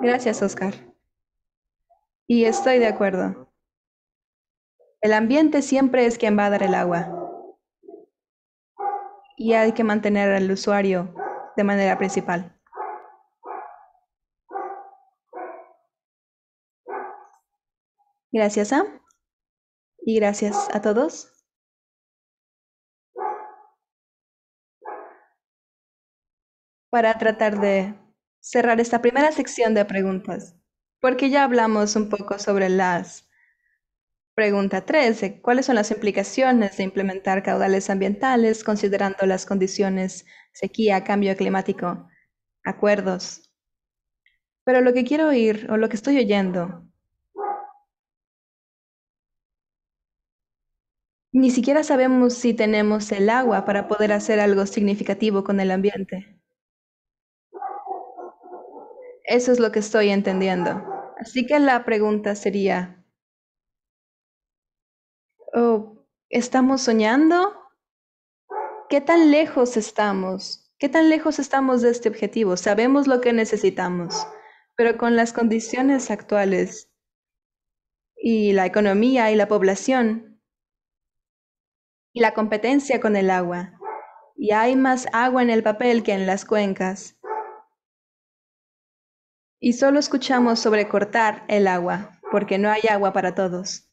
Gracias, Oscar. Y estoy de acuerdo. El ambiente siempre es quien va a dar el agua. Y hay que mantener al usuario de manera principal. Gracias, Sam. Y gracias a todos. Para tratar de cerrar esta primera sección de preguntas, porque ya hablamos un poco sobre las Pregunta 13. ¿Cuáles son las implicaciones de implementar caudales ambientales considerando las condiciones sequía, cambio climático, acuerdos? Pero lo que quiero oír o lo que estoy oyendo Ni siquiera sabemos si tenemos el agua para poder hacer algo significativo con el ambiente. Eso es lo que estoy entendiendo. Así que la pregunta sería, ¿estamos soñando? ¿Qué tan lejos estamos? ¿Qué tan lejos estamos de este objetivo? Sabemos lo que necesitamos, pero con las condiciones actuales y la economía y la población y la competencia con el agua, y hay más agua en el papel que en las cuencas. Y solo escuchamos sobre cortar el agua, porque no hay agua para todos.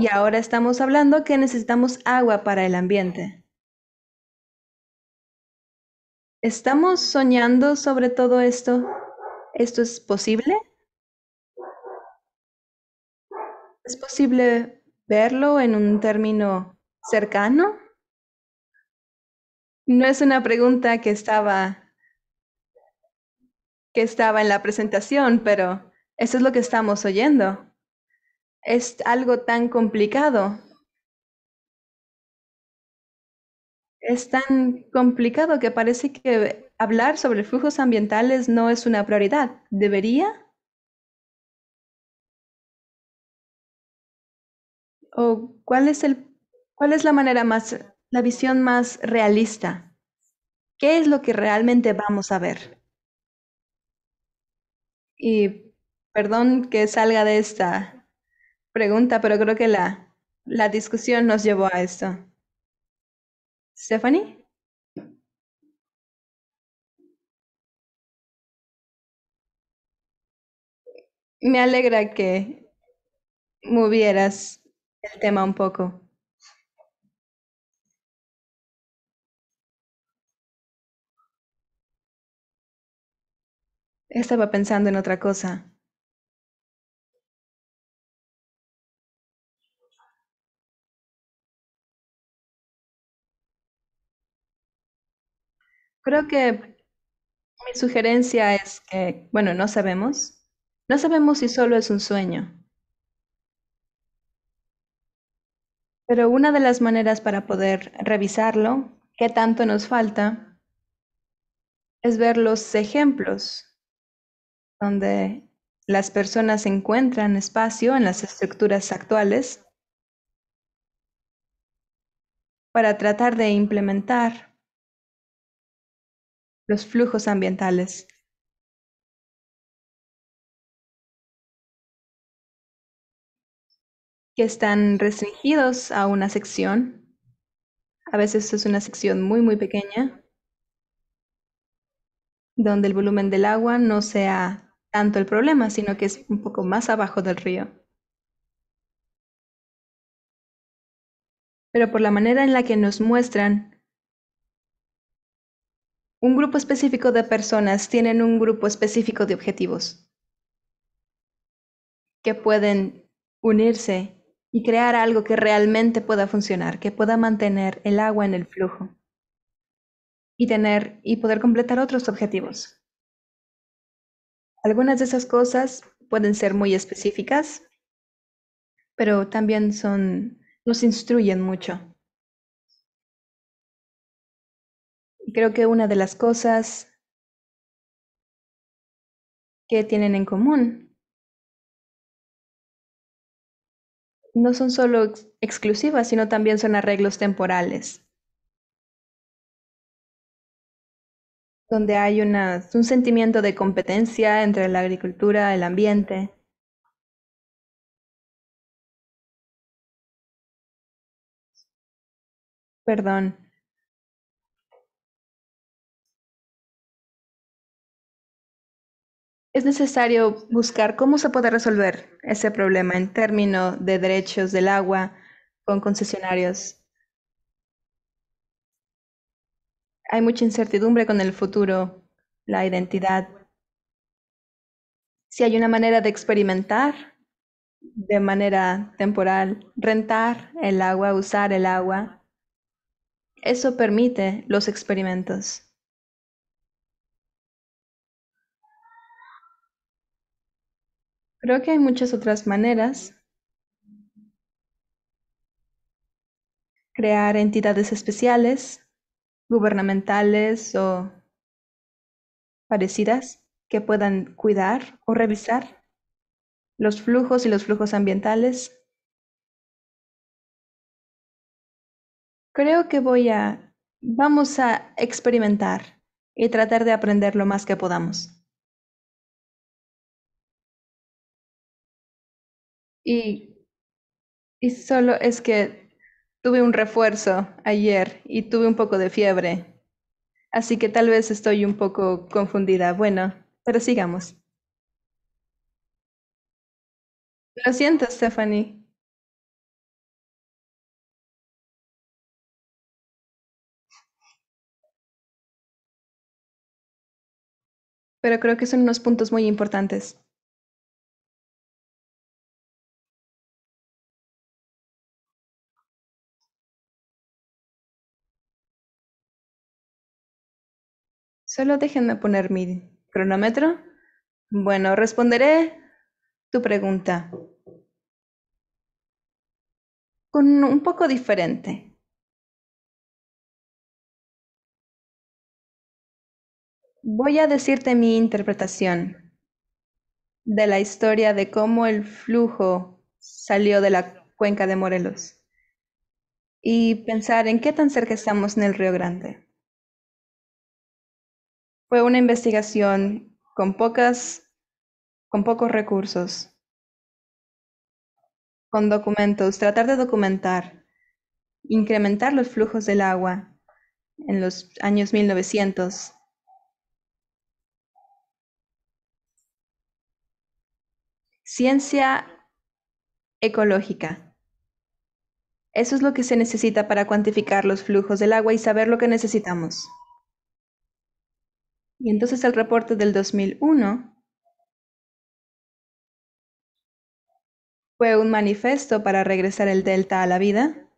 Y ahora estamos hablando que necesitamos agua para el ambiente. ¿Estamos soñando sobre todo esto? ¿Esto es posible? ¿Es posible verlo en un término cercano? No es una pregunta que estaba que estaba en la presentación, pero eso es lo que estamos oyendo es algo tan complicado. Es tan complicado que parece que hablar sobre flujos ambientales no es una prioridad. ¿Debería? ¿O cuál es, el, cuál es la manera más, la visión más realista? ¿Qué es lo que realmente vamos a ver? Y perdón que salga de esta pregunta, pero creo que la, la discusión nos llevó a esto. Stephanie. Me alegra que movieras el tema un poco. Estaba pensando en otra cosa. Creo que mi sugerencia es que, bueno, no sabemos. No sabemos si solo es un sueño. Pero una de las maneras para poder revisarlo, que tanto nos falta, es ver los ejemplos donde las personas encuentran espacio en las estructuras actuales para tratar de implementar los flujos ambientales que están restringidos a una sección. A veces es una sección muy, muy pequeña, donde el volumen del agua no sea tanto el problema, sino que es un poco más abajo del río. Pero por la manera en la que nos muestran un grupo específico de personas tienen un grupo específico de objetivos que pueden unirse y crear algo que realmente pueda funcionar, que pueda mantener el agua en el flujo y tener y poder completar otros objetivos. Algunas de esas cosas pueden ser muy específicas, pero también son nos instruyen mucho. Y creo que una de las cosas que tienen en común no son solo exclusivas, sino también son arreglos temporales, donde hay una, un sentimiento de competencia entre la agricultura, el ambiente. Perdón. es necesario buscar cómo se puede resolver ese problema en términos de derechos del agua con concesionarios. Hay mucha incertidumbre con el futuro, la identidad. Si hay una manera de experimentar de manera temporal, rentar el agua, usar el agua, eso permite los experimentos. Creo que hay muchas otras maneras. Crear entidades especiales, gubernamentales o parecidas que puedan cuidar o revisar los flujos y los flujos ambientales. Creo que voy a, vamos a experimentar y tratar de aprender lo más que podamos. Y, solo es que tuve un refuerzo ayer y tuve un poco de fiebre. Así que tal vez estoy un poco confundida. Bueno, pero sigamos. Lo siento, Stephanie. Pero creo que son unos puntos muy importantes. Solo déjenme poner mi cronómetro. Bueno, responderé tu pregunta con un poco diferente. Voy a decirte mi interpretación de la historia de cómo el flujo salió de la cuenca de Morelos y pensar en qué tan cerca estamos en el Río Grande. Fue una investigación con pocas con pocos recursos, con documentos, tratar de documentar, incrementar los flujos del agua en los años 1900. Ciencia ecológica. Eso es lo que se necesita para cuantificar los flujos del agua y saber lo que necesitamos. Y entonces el reporte del 2001 fue un manifiesto para regresar el delta a la vida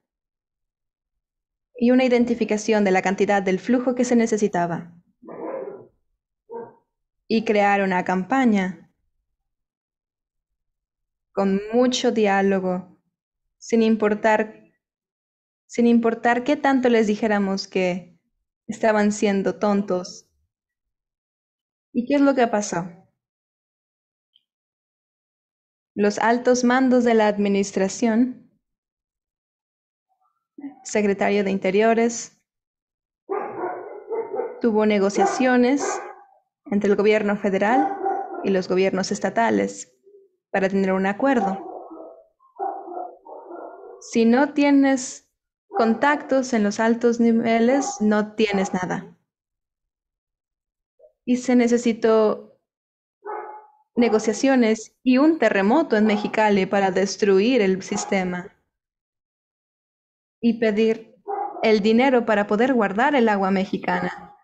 y una identificación de la cantidad del flujo que se necesitaba. Y crear una campaña con mucho diálogo, sin importar, sin importar qué tanto les dijéramos que estaban siendo tontos ¿Y qué es lo que pasó? Los altos mandos de la administración, secretario de Interiores, tuvo negociaciones entre el gobierno federal y los gobiernos estatales para tener un acuerdo. Si no tienes contactos en los altos niveles, no tienes nada y se necesitó negociaciones y un terremoto en Mexicali para destruir el sistema y pedir el dinero para poder guardar el agua mexicana.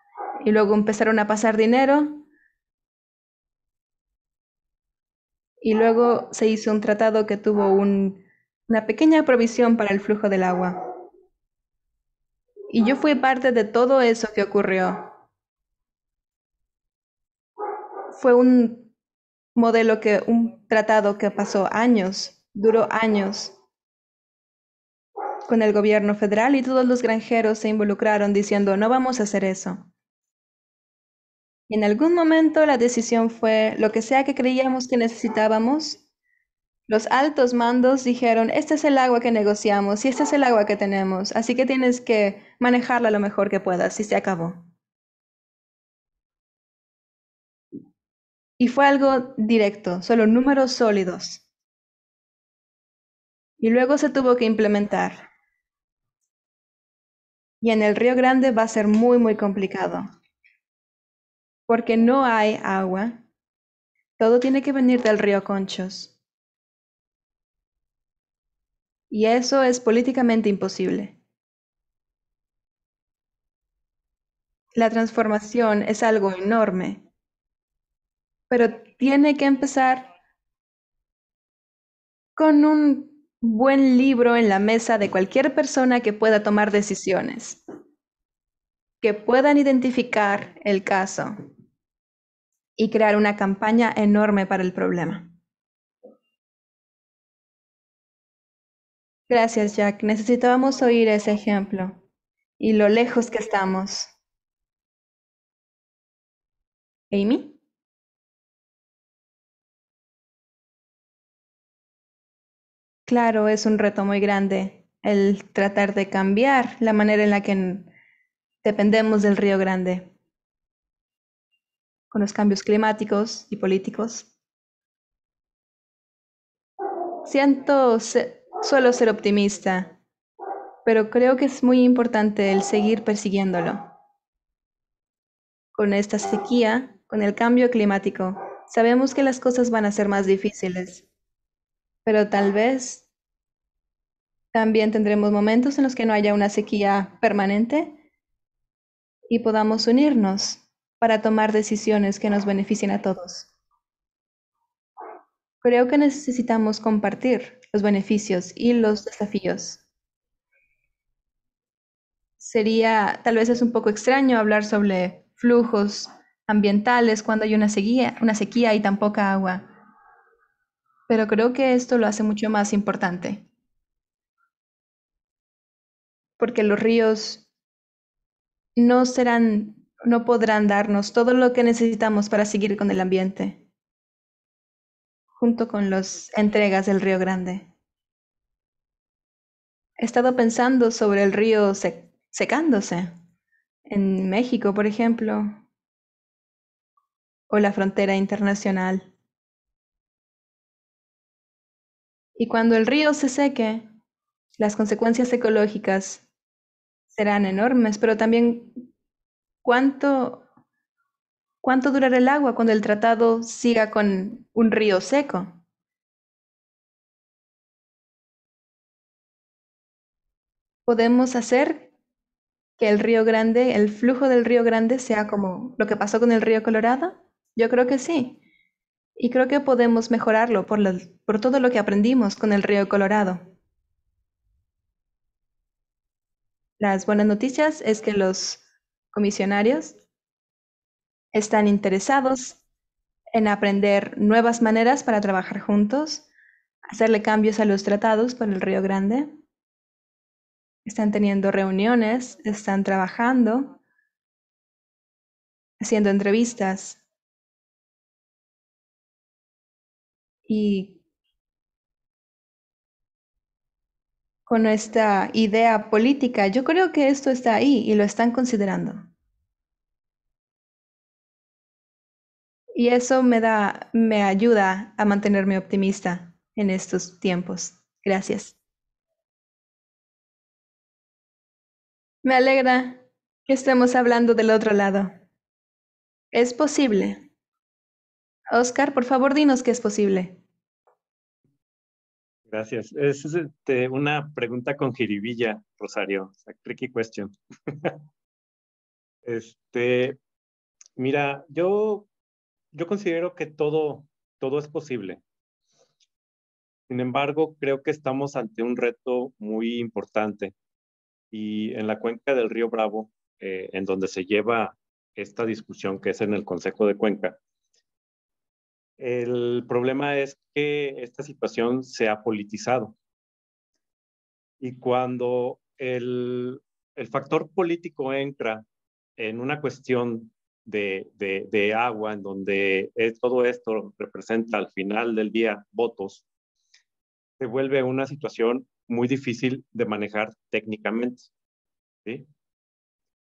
Y luego empezaron a pasar dinero y luego se hizo un tratado que tuvo una pequeña provisión para el flujo del agua. Y yo fui parte de todo eso que ocurrió. fue un modelo que, un tratado que pasó años, duró años con el gobierno federal y todos los granjeros se involucraron diciendo no vamos a hacer eso. en algún momento la decisión fue lo que sea que creíamos que necesitábamos. Los altos mandos dijeron, este es el agua que negociamos y este es el agua que tenemos, así que tienes que manejarla lo mejor que puedas y se acabó. Y fue algo directo, solo números sólidos. Y luego se tuvo que implementar. Y en el Río Grande va a ser muy, muy complicado. Porque no hay agua. Todo tiene que venir del río Conchos. Y eso es políticamente imposible. La transformación es algo enorme pero tiene que empezar con un buen libro en la mesa de cualquier persona que pueda tomar decisiones, que puedan identificar el caso y crear una campaña enorme para el problema. Gracias, Jack. Necesitábamos oír ese ejemplo y lo lejos que estamos. Amy? Claro, es un reto muy grande el tratar de cambiar la manera en la que dependemos del Río Grande con los cambios climáticos y políticos. Siento, suelo ser optimista, pero creo que es muy importante el seguir persiguiéndolo. Con esta sequía, con el cambio climático, sabemos que las cosas van a ser más difíciles pero tal vez también tendremos momentos en los que no haya una sequía permanente y podamos unirnos para tomar decisiones que nos beneficien a todos. Creo que necesitamos compartir los beneficios y los desafíos. Sería, tal vez es un poco extraño hablar sobre flujos ambientales cuando hay una sequía, una sequía y tan poca agua pero creo que esto lo hace mucho más importante. Porque los ríos no serán, no podrán darnos todo lo que necesitamos para seguir con el ambiente, junto con las entregas del Río Grande. He estado pensando sobre el río secándose, en México, por ejemplo, o la frontera internacional. Y cuando el río se seque, las consecuencias ecológicas serán enormes, pero también cuánto, cuánto durará el agua cuando el tratado siga con un río seco. Podemos hacer que el río Grande, el flujo del río Grande sea como lo que pasó con el río Colorado. Yo creo que sí. Y creo que podemos mejorarlo por, todo lo que aprendimos con el río Colorado. Las buenas noticias es que los comisionarios están interesados en aprender nuevas maneras para trabajar juntos, hacerle cambios a los tratados por el Río Grande. Están teniendo reuniones, están trabajando, haciendo entrevistas. y con esta idea política. Yo creo que esto está ahí y lo están considerando. Y eso me da, me ayuda a mantenerme optimista en estos tiempos. Gracias. Me alegra que estemos hablando del otro lado. Es posible. Oscar, por favor, dinos qué es posible. Gracias. Es este, una pregunta con jiribilla, Rosario. tricky question. este, mira, yo, yo considero que todo, todo es posible. Sin embargo, creo que estamos ante un reto muy importante. Y en la cuenca del río Bravo, eh, en donde se lleva esta discusión que es en el Consejo de Cuenca, el problema es que esta situación se ha politizado. Y cuando el, factor político entra en una cuestión de, agua, en donde todo esto representa al final del día votos, se vuelve una situación muy difícil de manejar técnicamente.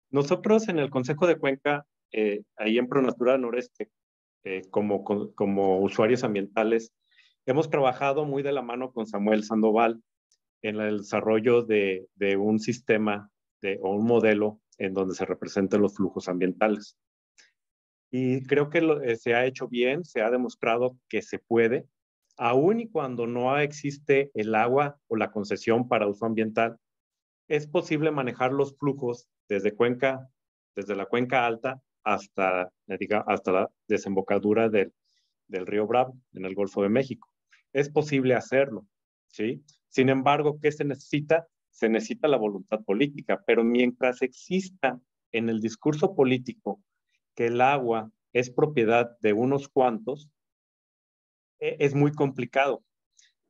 Nosotros en el Consejo de Cuenca, eh, ahí en Pronatura Noreste, eh, como, usuarios ambientales, hemos trabajado muy de la mano con Samuel Sandoval en el desarrollo de, un sistema o un modelo en donde se representen los flujos ambientales. Y creo que eh, se ha hecho bien, se ha demostrado que se puede, aun y cuando no existe el agua o la concesión para uso ambiental, es posible manejar los flujos desde cuenca, desde la cuenca alta hasta, eh, hasta la desembocadura del, río Bravo en el Golfo de México. Es posible hacerlo, ¿sí? Sin embargo, ¿qué se necesita? Se necesita la voluntad política, pero mientras exista en el discurso político que el agua es propiedad de unos cuantos, e, es muy complicado.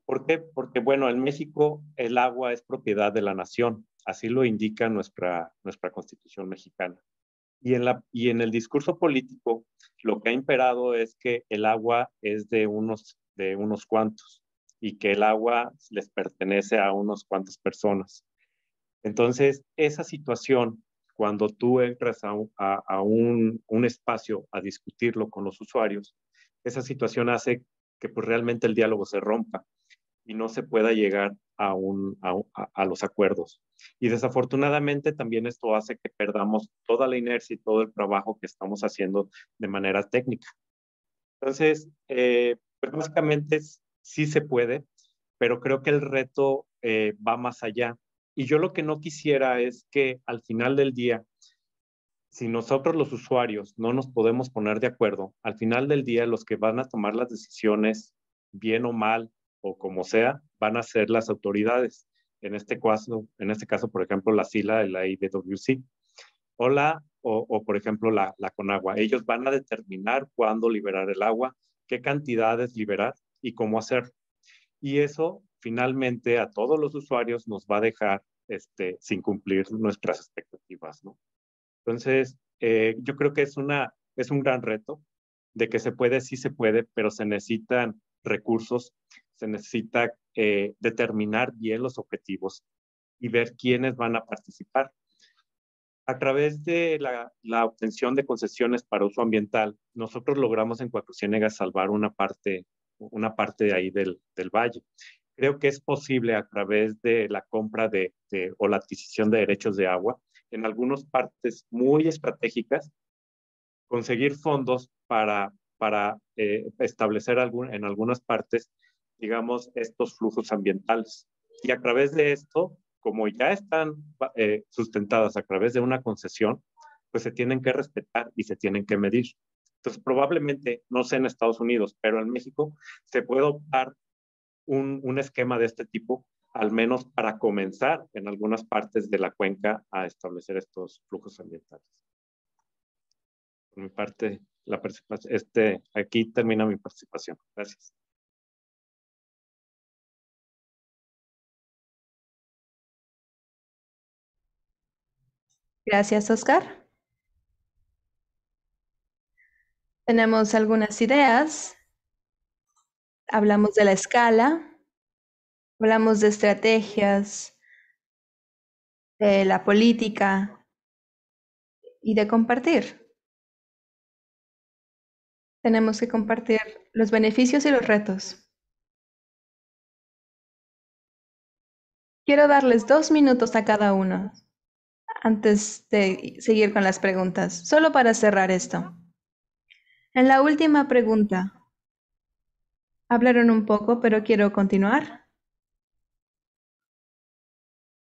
¿Por qué? Porque, bueno, en México el agua es propiedad de la nación, así lo indica nuestra, nuestra constitución mexicana. Y en, la, y en el discurso político, lo que ha imperado es que el agua es de unos, de unos cuantos y que el agua les pertenece a unos cuantos personas. Entonces, esa situación, cuando tú entras a, un, espacio a discutirlo con los usuarios, esa situación hace que pues, realmente el diálogo se rompa y no se pueda llegar a, los acuerdos. Y desafortunadamente también esto hace que perdamos toda la inercia y todo el trabajo que estamos haciendo de manera técnica. Entonces, eh, pues básicamente sí se puede, pero creo que el reto eh, va más allá. Y yo lo que no quisiera es que al final del día, si nosotros los usuarios no nos podemos poner de acuerdo, al final del día los que van a tomar las decisiones, bien o mal o como sea, van a ser las autoridades. En este caso, en este caso por ejemplo, la SILA de la IBWC o, o, por ejemplo, la, la CONAGUA. Ellos van a determinar cuándo liberar el agua, qué cantidades liberar y cómo hacerlo. Y eso finalmente a todos los usuarios nos va a dejar este, sin cumplir nuestras expectativas. ¿no? Entonces, eh, yo creo que es, una, es un gran reto de que se puede, sí se puede, pero se necesitan recursos, se necesita eh, determinar bien los objetivos y ver quiénes van a participar. A través de la, obtención de concesiones para uso ambiental, nosotros logramos en Cuatro Ciénegas salvar una parte, una parte de ahí del, valle. Creo que es posible a través de la compra de, o la adquisición de derechos de agua en algunas partes muy estratégicas, conseguir fondos para, para eh, establecer algún, en algunas partes digamos, estos flujos ambientales. Y a través de esto, como ya están eh, sustentadas a través de una concesión, pues se tienen que respetar y se tienen que medir. Entonces, probablemente, no sé en Estados Unidos, pero en México se puede optar un, un esquema de este tipo, al menos para comenzar en algunas partes de la cuenca a establecer estos flujos ambientales. Por mi parte, la este, aquí termina mi participación. Gracias. Gracias, Oscar. Tenemos algunas ideas. Hablamos de la escala, hablamos de estrategias, de la política y de compartir. Tenemos que compartir los beneficios y los retos. Quiero darles dos minutos a cada uno antes de seguir con las preguntas, solo para cerrar esto. En la última pregunta, hablaron un poco, pero quiero continuar.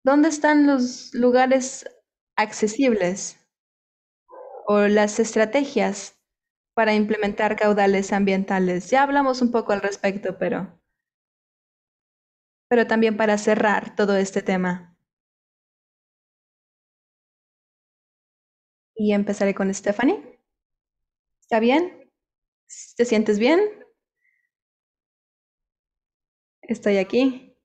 ¿Dónde están los lugares accesibles o las estrategias para implementar caudales ambientales? Ya hablamos un poco al respecto, pero, pero también para cerrar todo este tema. Y empezaré con Stephanie. ¿Está bien? ¿Te sientes bien? Estoy aquí.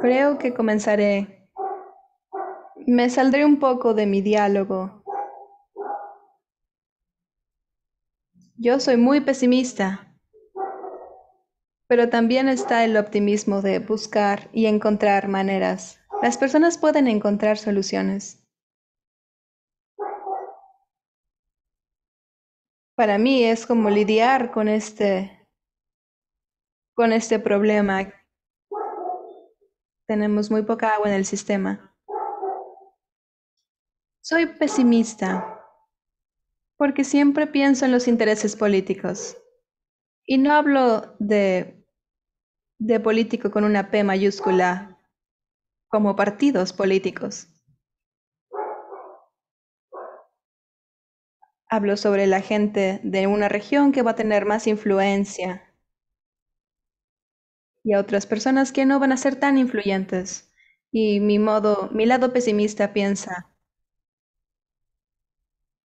Creo que comenzaré. Me saldré un poco de mi diálogo. Yo soy muy pesimista. Pero también está el optimismo de buscar y encontrar maneras. Las personas pueden encontrar soluciones. Para mí es como lidiar con este, con este problema. Tenemos muy poca agua en el sistema. Soy pesimista porque siempre pienso en los intereses políticos. Y no hablo de de político con una P mayúscula como partidos políticos. Hablo sobre la gente de una región que va a tener más influencia y a otras personas que no van a ser tan influyentes. Y mi modo, mi lado pesimista piensa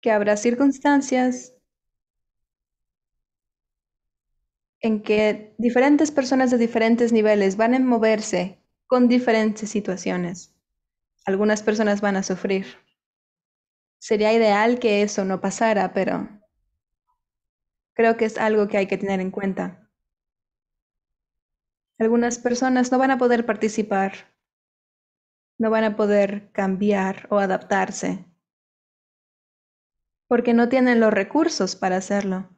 que habrá circunstancias en que diferentes personas de diferentes niveles van a moverse con diferentes situaciones. Algunas personas van a sufrir. Sería ideal que eso no pasara, pero creo que es algo que hay que tener en cuenta. Algunas personas no van a poder participar, no van a poder cambiar o adaptarse, porque no tienen los recursos para hacerlo.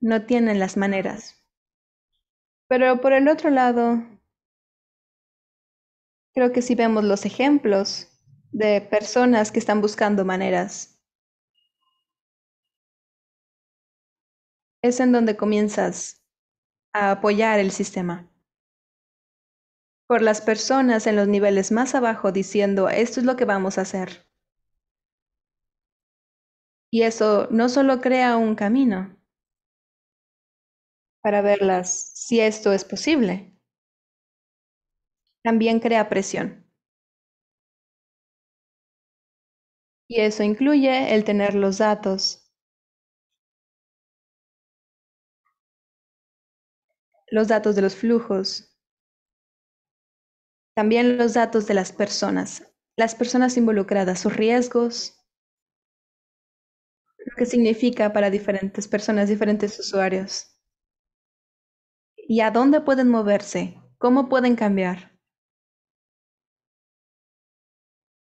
no tienen las maneras. Pero por el otro lado, creo que si vemos los ejemplos de personas que están buscando maneras, es en donde comienzas a apoyar el sistema. Por las personas en los niveles más abajo diciendo, esto es lo que vamos a hacer. Y eso no solo crea un camino, para verlas si esto es posible, también crea presión. Y eso incluye el tener los datos. los datos de los flujos, también los datos de las personas, las personas involucradas, sus riesgos, lo que significa para diferentes personas, diferentes usuarios y a dónde pueden moverse, cómo pueden cambiar.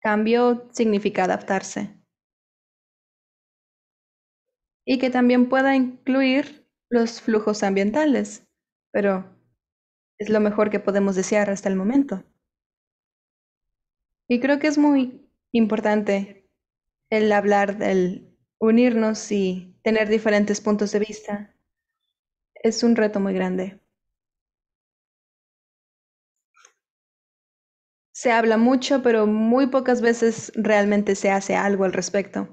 Cambio significa adaptarse. Y que también pueda incluir los flujos ambientales, pero es lo mejor que podemos desear hasta el momento. Y creo que es muy importante el hablar, el unirnos y tener diferentes puntos de vista. Es un reto muy grande. Se habla mucho, pero muy pocas veces realmente se hace algo al respecto.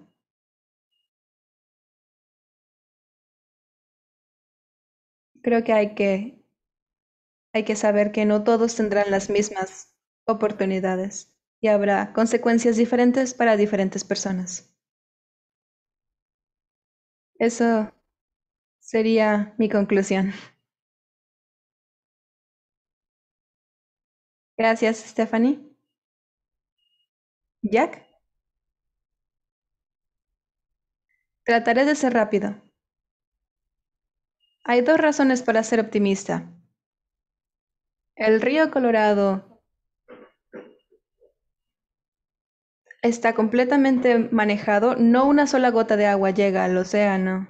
Creo que hay que, hay que saber que no todos tendrán las mismas oportunidades y habrá consecuencias diferentes para diferentes personas. Eso sería mi conclusión. Gracias, Stephanie. Jack. Trataré de ser rápido. Hay dos razones para ser optimista. El río Colorado está completamente manejado, no una sola gota de agua llega al océano.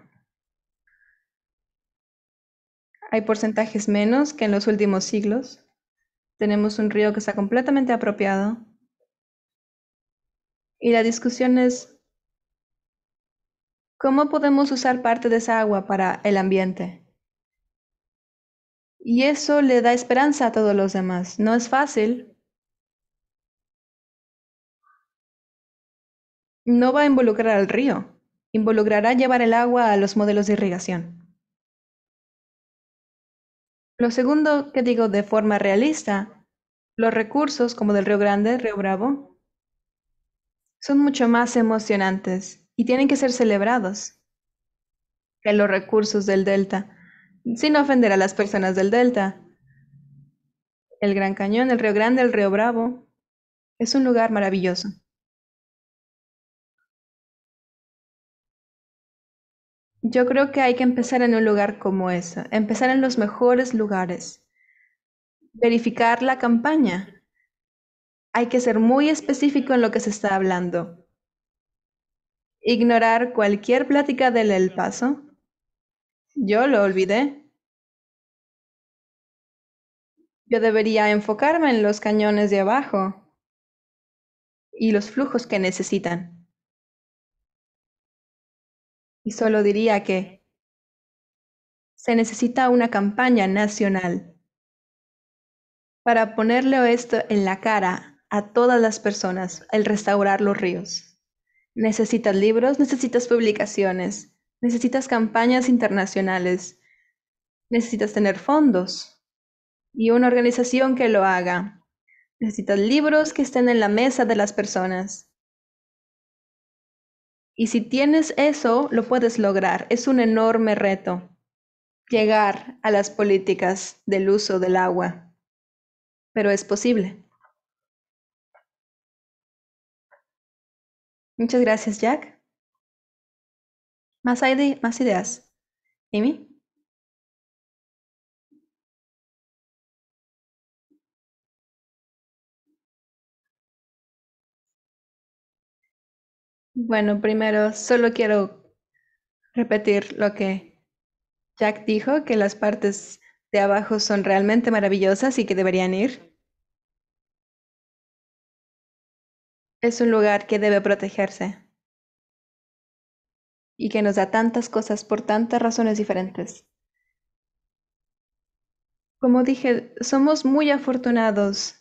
Hay porcentajes menos que en los últimos siglos. Tenemos un río que está completamente apropiado. Y la discusión es, ¿cómo podemos usar parte de esa agua para el ambiente? Y eso le da esperanza a todos los demás. No es fácil. No va a involucrar al río. Involucrará llevar el agua a los modelos de irrigación. Lo segundo que digo de forma realista, los recursos como del Río Grande, Río Bravo, son mucho más emocionantes y tienen que ser celebrados que los recursos del Delta, sin ofender a las personas del Delta. El Gran Cañón, el Río Grande, el Río Bravo, es un lugar maravilloso. Yo creo que hay que empezar en un lugar como ese, empezar en los mejores lugares, verificar la campaña. Hay que ser muy específico en lo que se está hablando. Ignorar cualquier plática del El Paso. Yo lo olvidé. Yo debería enfocarme en los cañones de abajo y los flujos que necesitan y solo diría que se necesita una campaña nacional para ponerle esto en la cara a todas las personas, el restaurar los ríos. Necesitas libros, necesitas publicaciones, necesitas campañas internacionales, necesitas tener fondos y una organización que lo haga. Necesitas libros que estén en la mesa de las personas. Y si tienes eso, lo puedes lograr. Es un enorme reto llegar a las políticas del uso del agua, pero es posible. Muchas gracias, Jack. Más, ideas. Amy. Bueno, primero solo quiero repetir lo que Jack dijo, que las partes de abajo son realmente maravillosas y que deberían ir. Es un lugar que debe protegerse y que nos da tantas cosas por tantas razones diferentes. Como dije, somos muy afortunados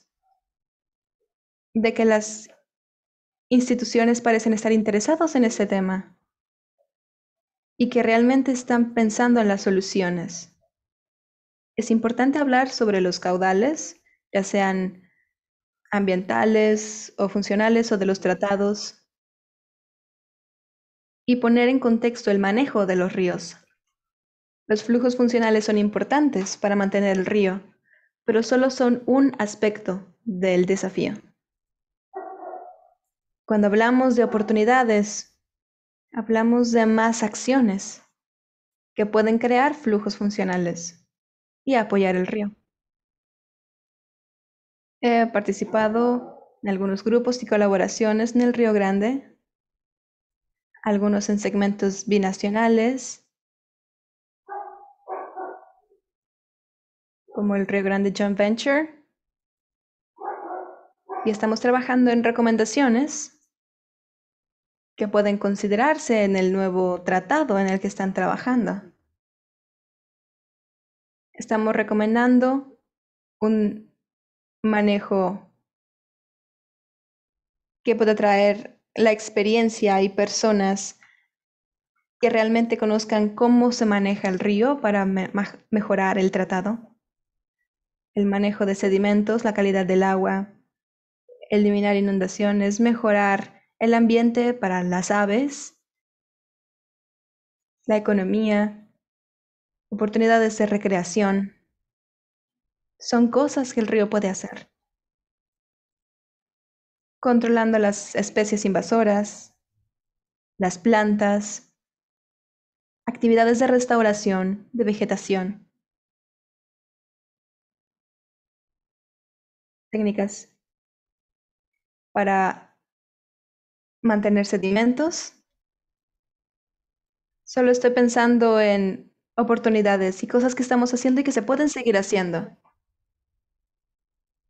de que las instituciones parecen estar interesados en este tema y que realmente están pensando en las soluciones. Es importante hablar sobre los caudales, ya sean ambientales o funcionales o de los tratados, y poner en contexto el manejo de los ríos. Los flujos funcionales son importantes para mantener el río, pero solo son un aspecto del desafío. Cuando hablamos de oportunidades, hablamos de más acciones que pueden crear flujos funcionales y apoyar el río. He participado en algunos grupos y colaboraciones en el Río Grande, algunos en segmentos binacionales, como el Río Grande Joint Venture, y estamos trabajando en recomendaciones que pueden considerarse en el nuevo tratado en el que están trabajando. Estamos recomendando un manejo que pueda traer la experiencia y personas que realmente conozcan cómo se maneja el río para mejorar el tratado, el manejo de sedimentos, la calidad del agua, eliminar inundaciones, mejorar el ambiente para las aves, la economía, oportunidades de recreación. Son cosas que el río puede hacer. Controlando las especies invasoras, las plantas, actividades de restauración de vegetación, técnicas para mantener sedimentos. Solo estoy pensando en oportunidades y cosas que estamos haciendo y que se pueden seguir haciendo.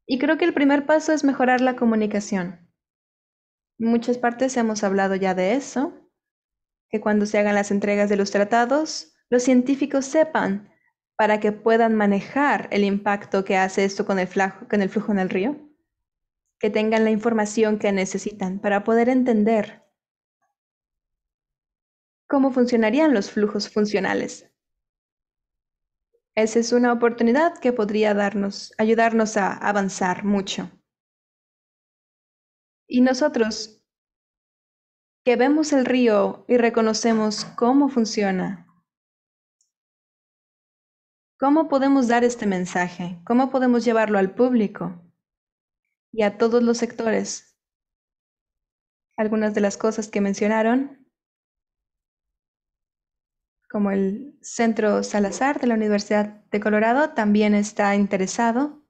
Y creo que el primer paso es mejorar la comunicación. En muchas partes hemos hablado ya de eso, que cuando se hagan las entregas de los tratados, los científicos sepan para que puedan manejar el impacto que hace esto con el, flujo, con el flujo en el río que tengan la información que necesitan para poder entender cómo funcionarían los flujos funcionales. Esa es una oportunidad que podría darnos, ayudarnos a avanzar mucho. Y nosotros, que vemos el río y reconocemos cómo funciona, ¿cómo podemos dar este mensaje? ¿Cómo podemos llevarlo al público? y a todos los sectores. Algunas de las cosas que mencionaron, como el Centro Salazar de la Universidad de Colorado, también está interesado.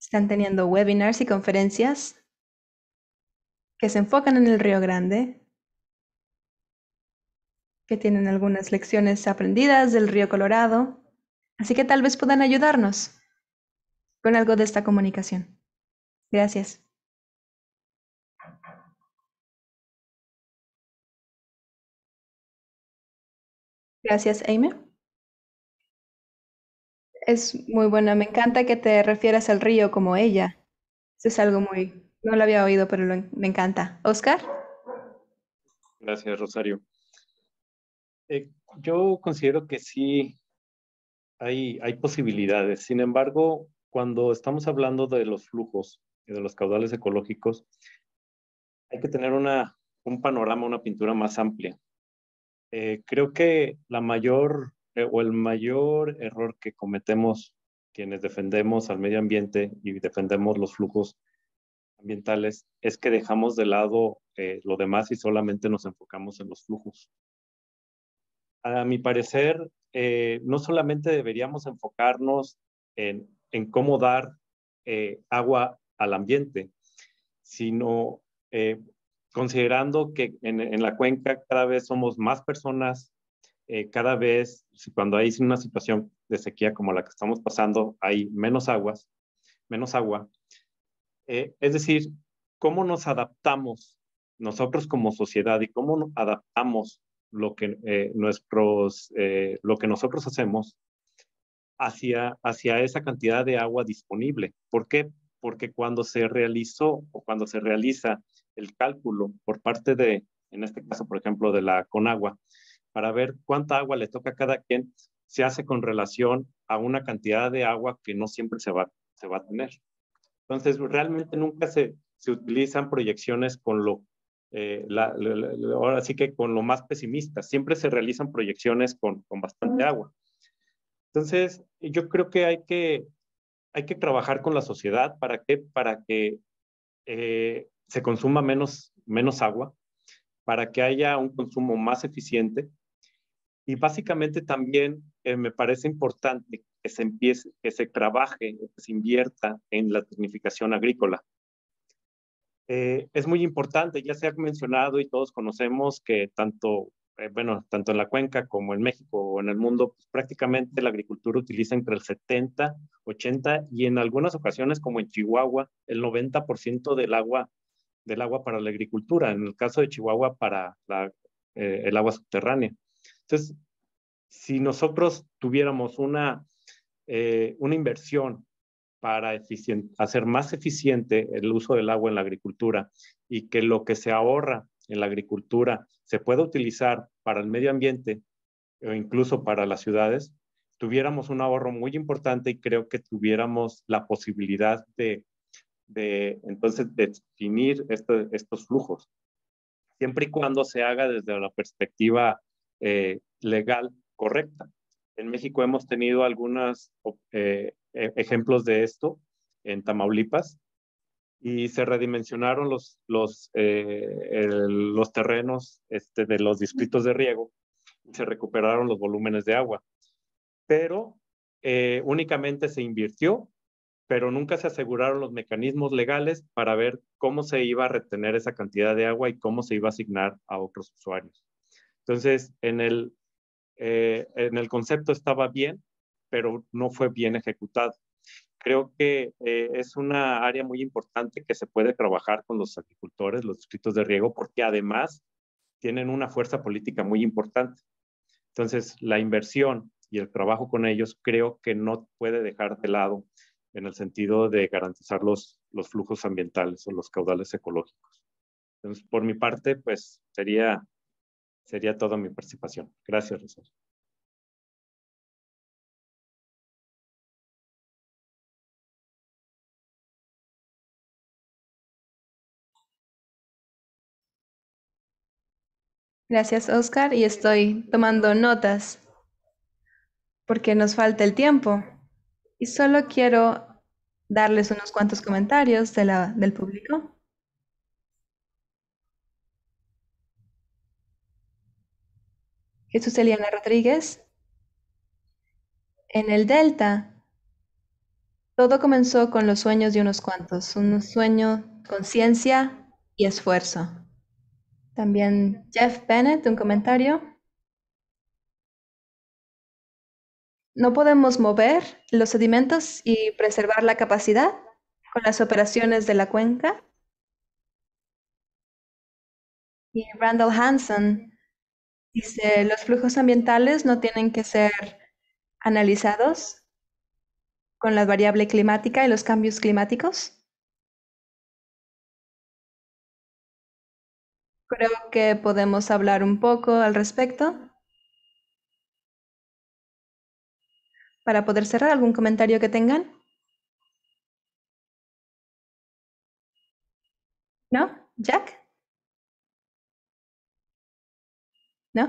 Están teniendo webinars y conferencias que se enfocan en el Río Grande, que tienen algunas lecciones aprendidas del Río Colorado, así que tal vez puedan ayudarnos con algo de esta comunicación. Gracias. Gracias, Aime. Es muy buena. Me encanta que te refieras al río como ella. es algo muy... No lo había oído, pero me encanta. Oscar. Gracias, Rosario. Eh, yo considero que sí hay, hay posibilidades. Sin embargo, cuando estamos hablando de los flujos y de los caudales ecológicos, hay que tener una, un panorama, una pintura más amplia. Eh, creo que la mayor eh, o el mayor error que cometemos quienes defendemos al medio ambiente y defendemos los flujos ambientales es que dejamos de lado eh, lo demás y solamente nos enfocamos en los flujos. A mi parecer, no solamente deberíamos enfocarnos en en cómo dar eh, agua al ambiente, sino eh, considerando que en, la cuenca cada vez somos más personas, eh, cada vez cuando hay una situación de sequía como la que estamos pasando, hay menos aguas, menos agua. es decir, cómo nos adaptamos nosotros como sociedad y cómo adaptamos lo que, nuestros, lo que nosotros hacemos hacia, hacia esa cantidad de agua disponible. ¿Por qué? Porque cuando se realizó o cuando se realiza el cálculo por parte de, en este caso, por ejemplo, de la Conagua, para ver cuánta agua le toca a cada quien, se hace con relación a una cantidad de agua que no siempre se va, se va a tener. Entonces, realmente nunca se, se utilizan proyecciones con lo, eh, ahora sí que con lo más pesimista, siempre se realizan proyecciones con bastante agua. Entonces, yo creo que hay que, hay que trabajar con la sociedad para que, para que eh, se consuma menos, menos agua, para que haya un consumo más eficiente. Y básicamente también eh, me parece importante que se empiece, que se trabaje, que se invierta en la tecnificación agrícola. Eh, es muy importante, ya se ha mencionado y todos conocemos que tanto eh, bueno, tanto en la cuenca como en México o en el mundo, pues, prácticamente la agricultura utiliza entre el 70, 80 y en algunas ocasiones, como en Chihuahua, el 90% del agua, del agua para la agricultura, en el caso de Chihuahua para eh, el agua subterránea. Entonces, si nosotros tuviéramos una, eh, una inversión para hacer más eficiente el uso del agua en la agricultura y que lo que se ahorra en la agricultura, se pueda utilizar para el medio ambiente o incluso para las ciudades, tuviéramos un ahorro muy importante y creo que tuviéramos la posibilidad de, de entonces, definir este, estos flujos, siempre y cuando se haga desde la perspectiva eh, legal correcta. En México hemos tenido algunos eh, e-, ejemplos de esto en Tamaulipas, y se redimensionaron los, los, eh, los terrenos este, de los distritos de riego se recuperaron los volúmenes de agua. Pero eh, únicamente se invirtió, pero nunca se aseguraron los mecanismos legales para ver cómo se iba a retener esa cantidad de agua y cómo se iba a asignar a otros usuarios. Entonces, en el, eh, en el concepto estaba bien, pero no fue bien ejecutado creo que eh, es una área muy importante que se puede trabajar con los agricultores, los distritos de riego, porque además tienen una fuerza política muy importante. Entonces, la inversión y el trabajo con ellos creo que no puede dejar de lado en el sentido de garantizar los, los flujos ambientales o los caudales ecológicos. Entonces, por mi parte, pues sería, sería toda mi participación. Gracias, Rosario. Gracias, Oscar, y estoy tomando notas porque nos falta el tiempo. Y solo quiero darles unos cuantos comentarios de la, del público. Jesús Eliana Rodríguez. En el Delta, todo comenzó con los sueños de unos cuantos, un sueño, conciencia y esfuerzo. También Jeff Bennett, un comentario. No podemos mover los sedimentos y preservar la capacidad con las operaciones de la cuenca. Y Randall Hansen dice, los flujos ambientales no tienen que ser analizados con la variable climática y los cambios climáticos. Creo que podemos hablar un poco al respecto. Para poder cerrar, ¿algún comentario que tengan? ¿No? ¿Jack? ¿No?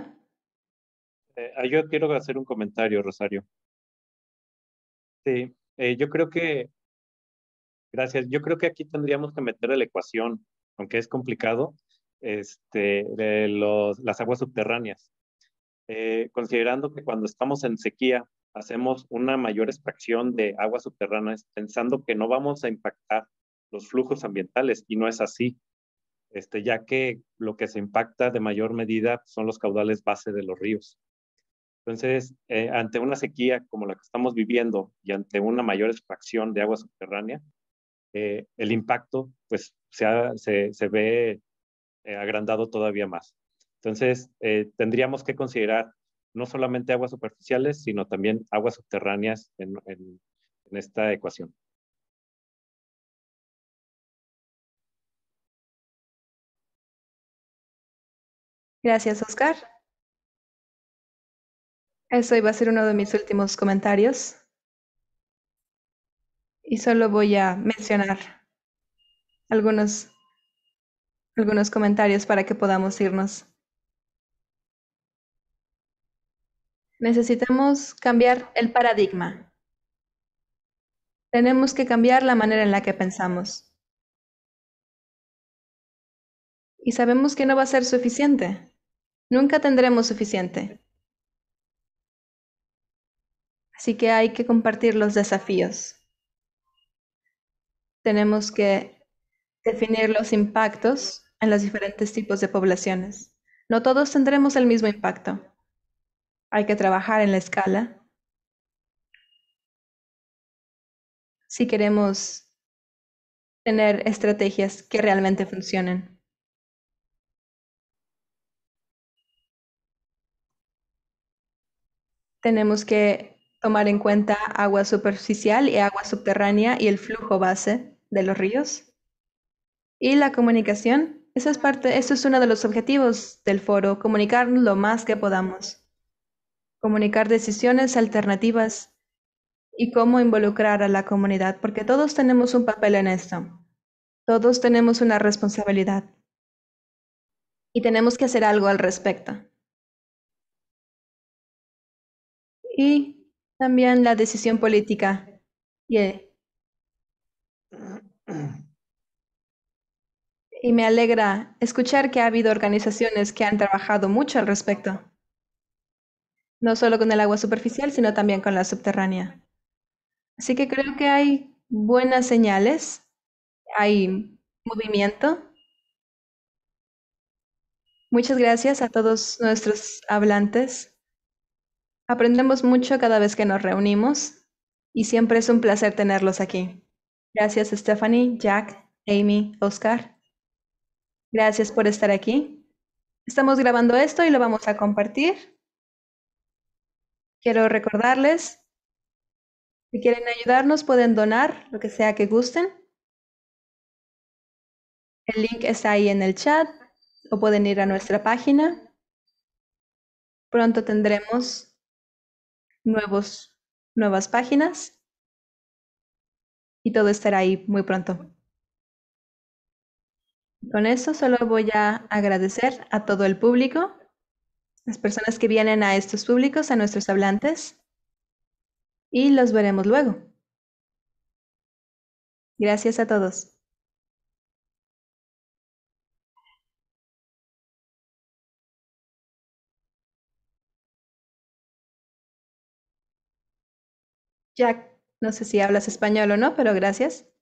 Eh, ah, yo quiero hacer un comentario, Rosario. Sí, eh, yo creo que, gracias, yo creo que aquí tendríamos que meter la ecuación, aunque es complicado, este, de las aguas subterráneas. Eh, considerando que cuando estamos en sequía hacemos una mayor extracción de aguas subterráneas pensando que no vamos a impactar los flujos ambientales y no es así, este, ya que lo que se impacta de mayor medida son los caudales base de los ríos. Entonces, eh, ante una sequía como la que estamos viviendo y ante una mayor extracción de agua subterránea, eh, el impacto pues, se, se ve eh, agrandado todavía más. Entonces, eh, tendríamos que considerar no solamente aguas superficiales, sino también aguas subterráneas en, en esta ecuación. Gracias, Oscar. Eso iba a ser uno de mis últimos comentarios. Y solo voy a mencionar algunos algunos comentarios para que podamos irnos. Necesitamos cambiar el paradigma. Tenemos que cambiar la manera en la que pensamos. Y sabemos que no va a ser suficiente. Nunca tendremos suficiente. Así que hay que compartir los desafíos. Tenemos que definir los impactos en los diferentes tipos de poblaciones. No todos tendremos el mismo impacto. Hay que trabajar en la escala. Si queremos tener estrategias que realmente funcionen. Tenemos que tomar en cuenta agua superficial y agua subterránea y el flujo base de los ríos. Y la comunicación eso es parte, es uno de los objetivos del foro, comunicar lo más que podamos, comunicar decisiones alternativas y cómo involucrar a la comunidad, porque todos tenemos un papel en esto, todos tenemos una responsabilidad y tenemos que hacer algo al respecto. Y también la decisión política. y y me alegra escuchar que ha habido organizaciones que han trabajado mucho al respecto, no solo con el agua superficial, sino también con la subterránea. Así que creo que hay buenas señales, hay movimiento. Muchas gracias a todos nuestros hablantes. Aprendemos mucho cada vez que nos reunimos y siempre es un placer tenerlos aquí. Gracias Stephanie, Jack, Amy, Oscar. Gracias por estar aquí. Estamos grabando esto y lo vamos a compartir. Quiero recordarles, si quieren ayudarnos pueden donar lo que sea que gusten. El link está ahí en el chat o pueden ir a nuestra página. Pronto tendremos nuevos, nuevas páginas y todo estará ahí muy pronto. Con eso solo voy a agradecer a todo el público, las personas que vienen a estos públicos, a nuestros hablantes, y los veremos luego. Gracias a todos. Jack, no sé si hablas español o no, pero gracias.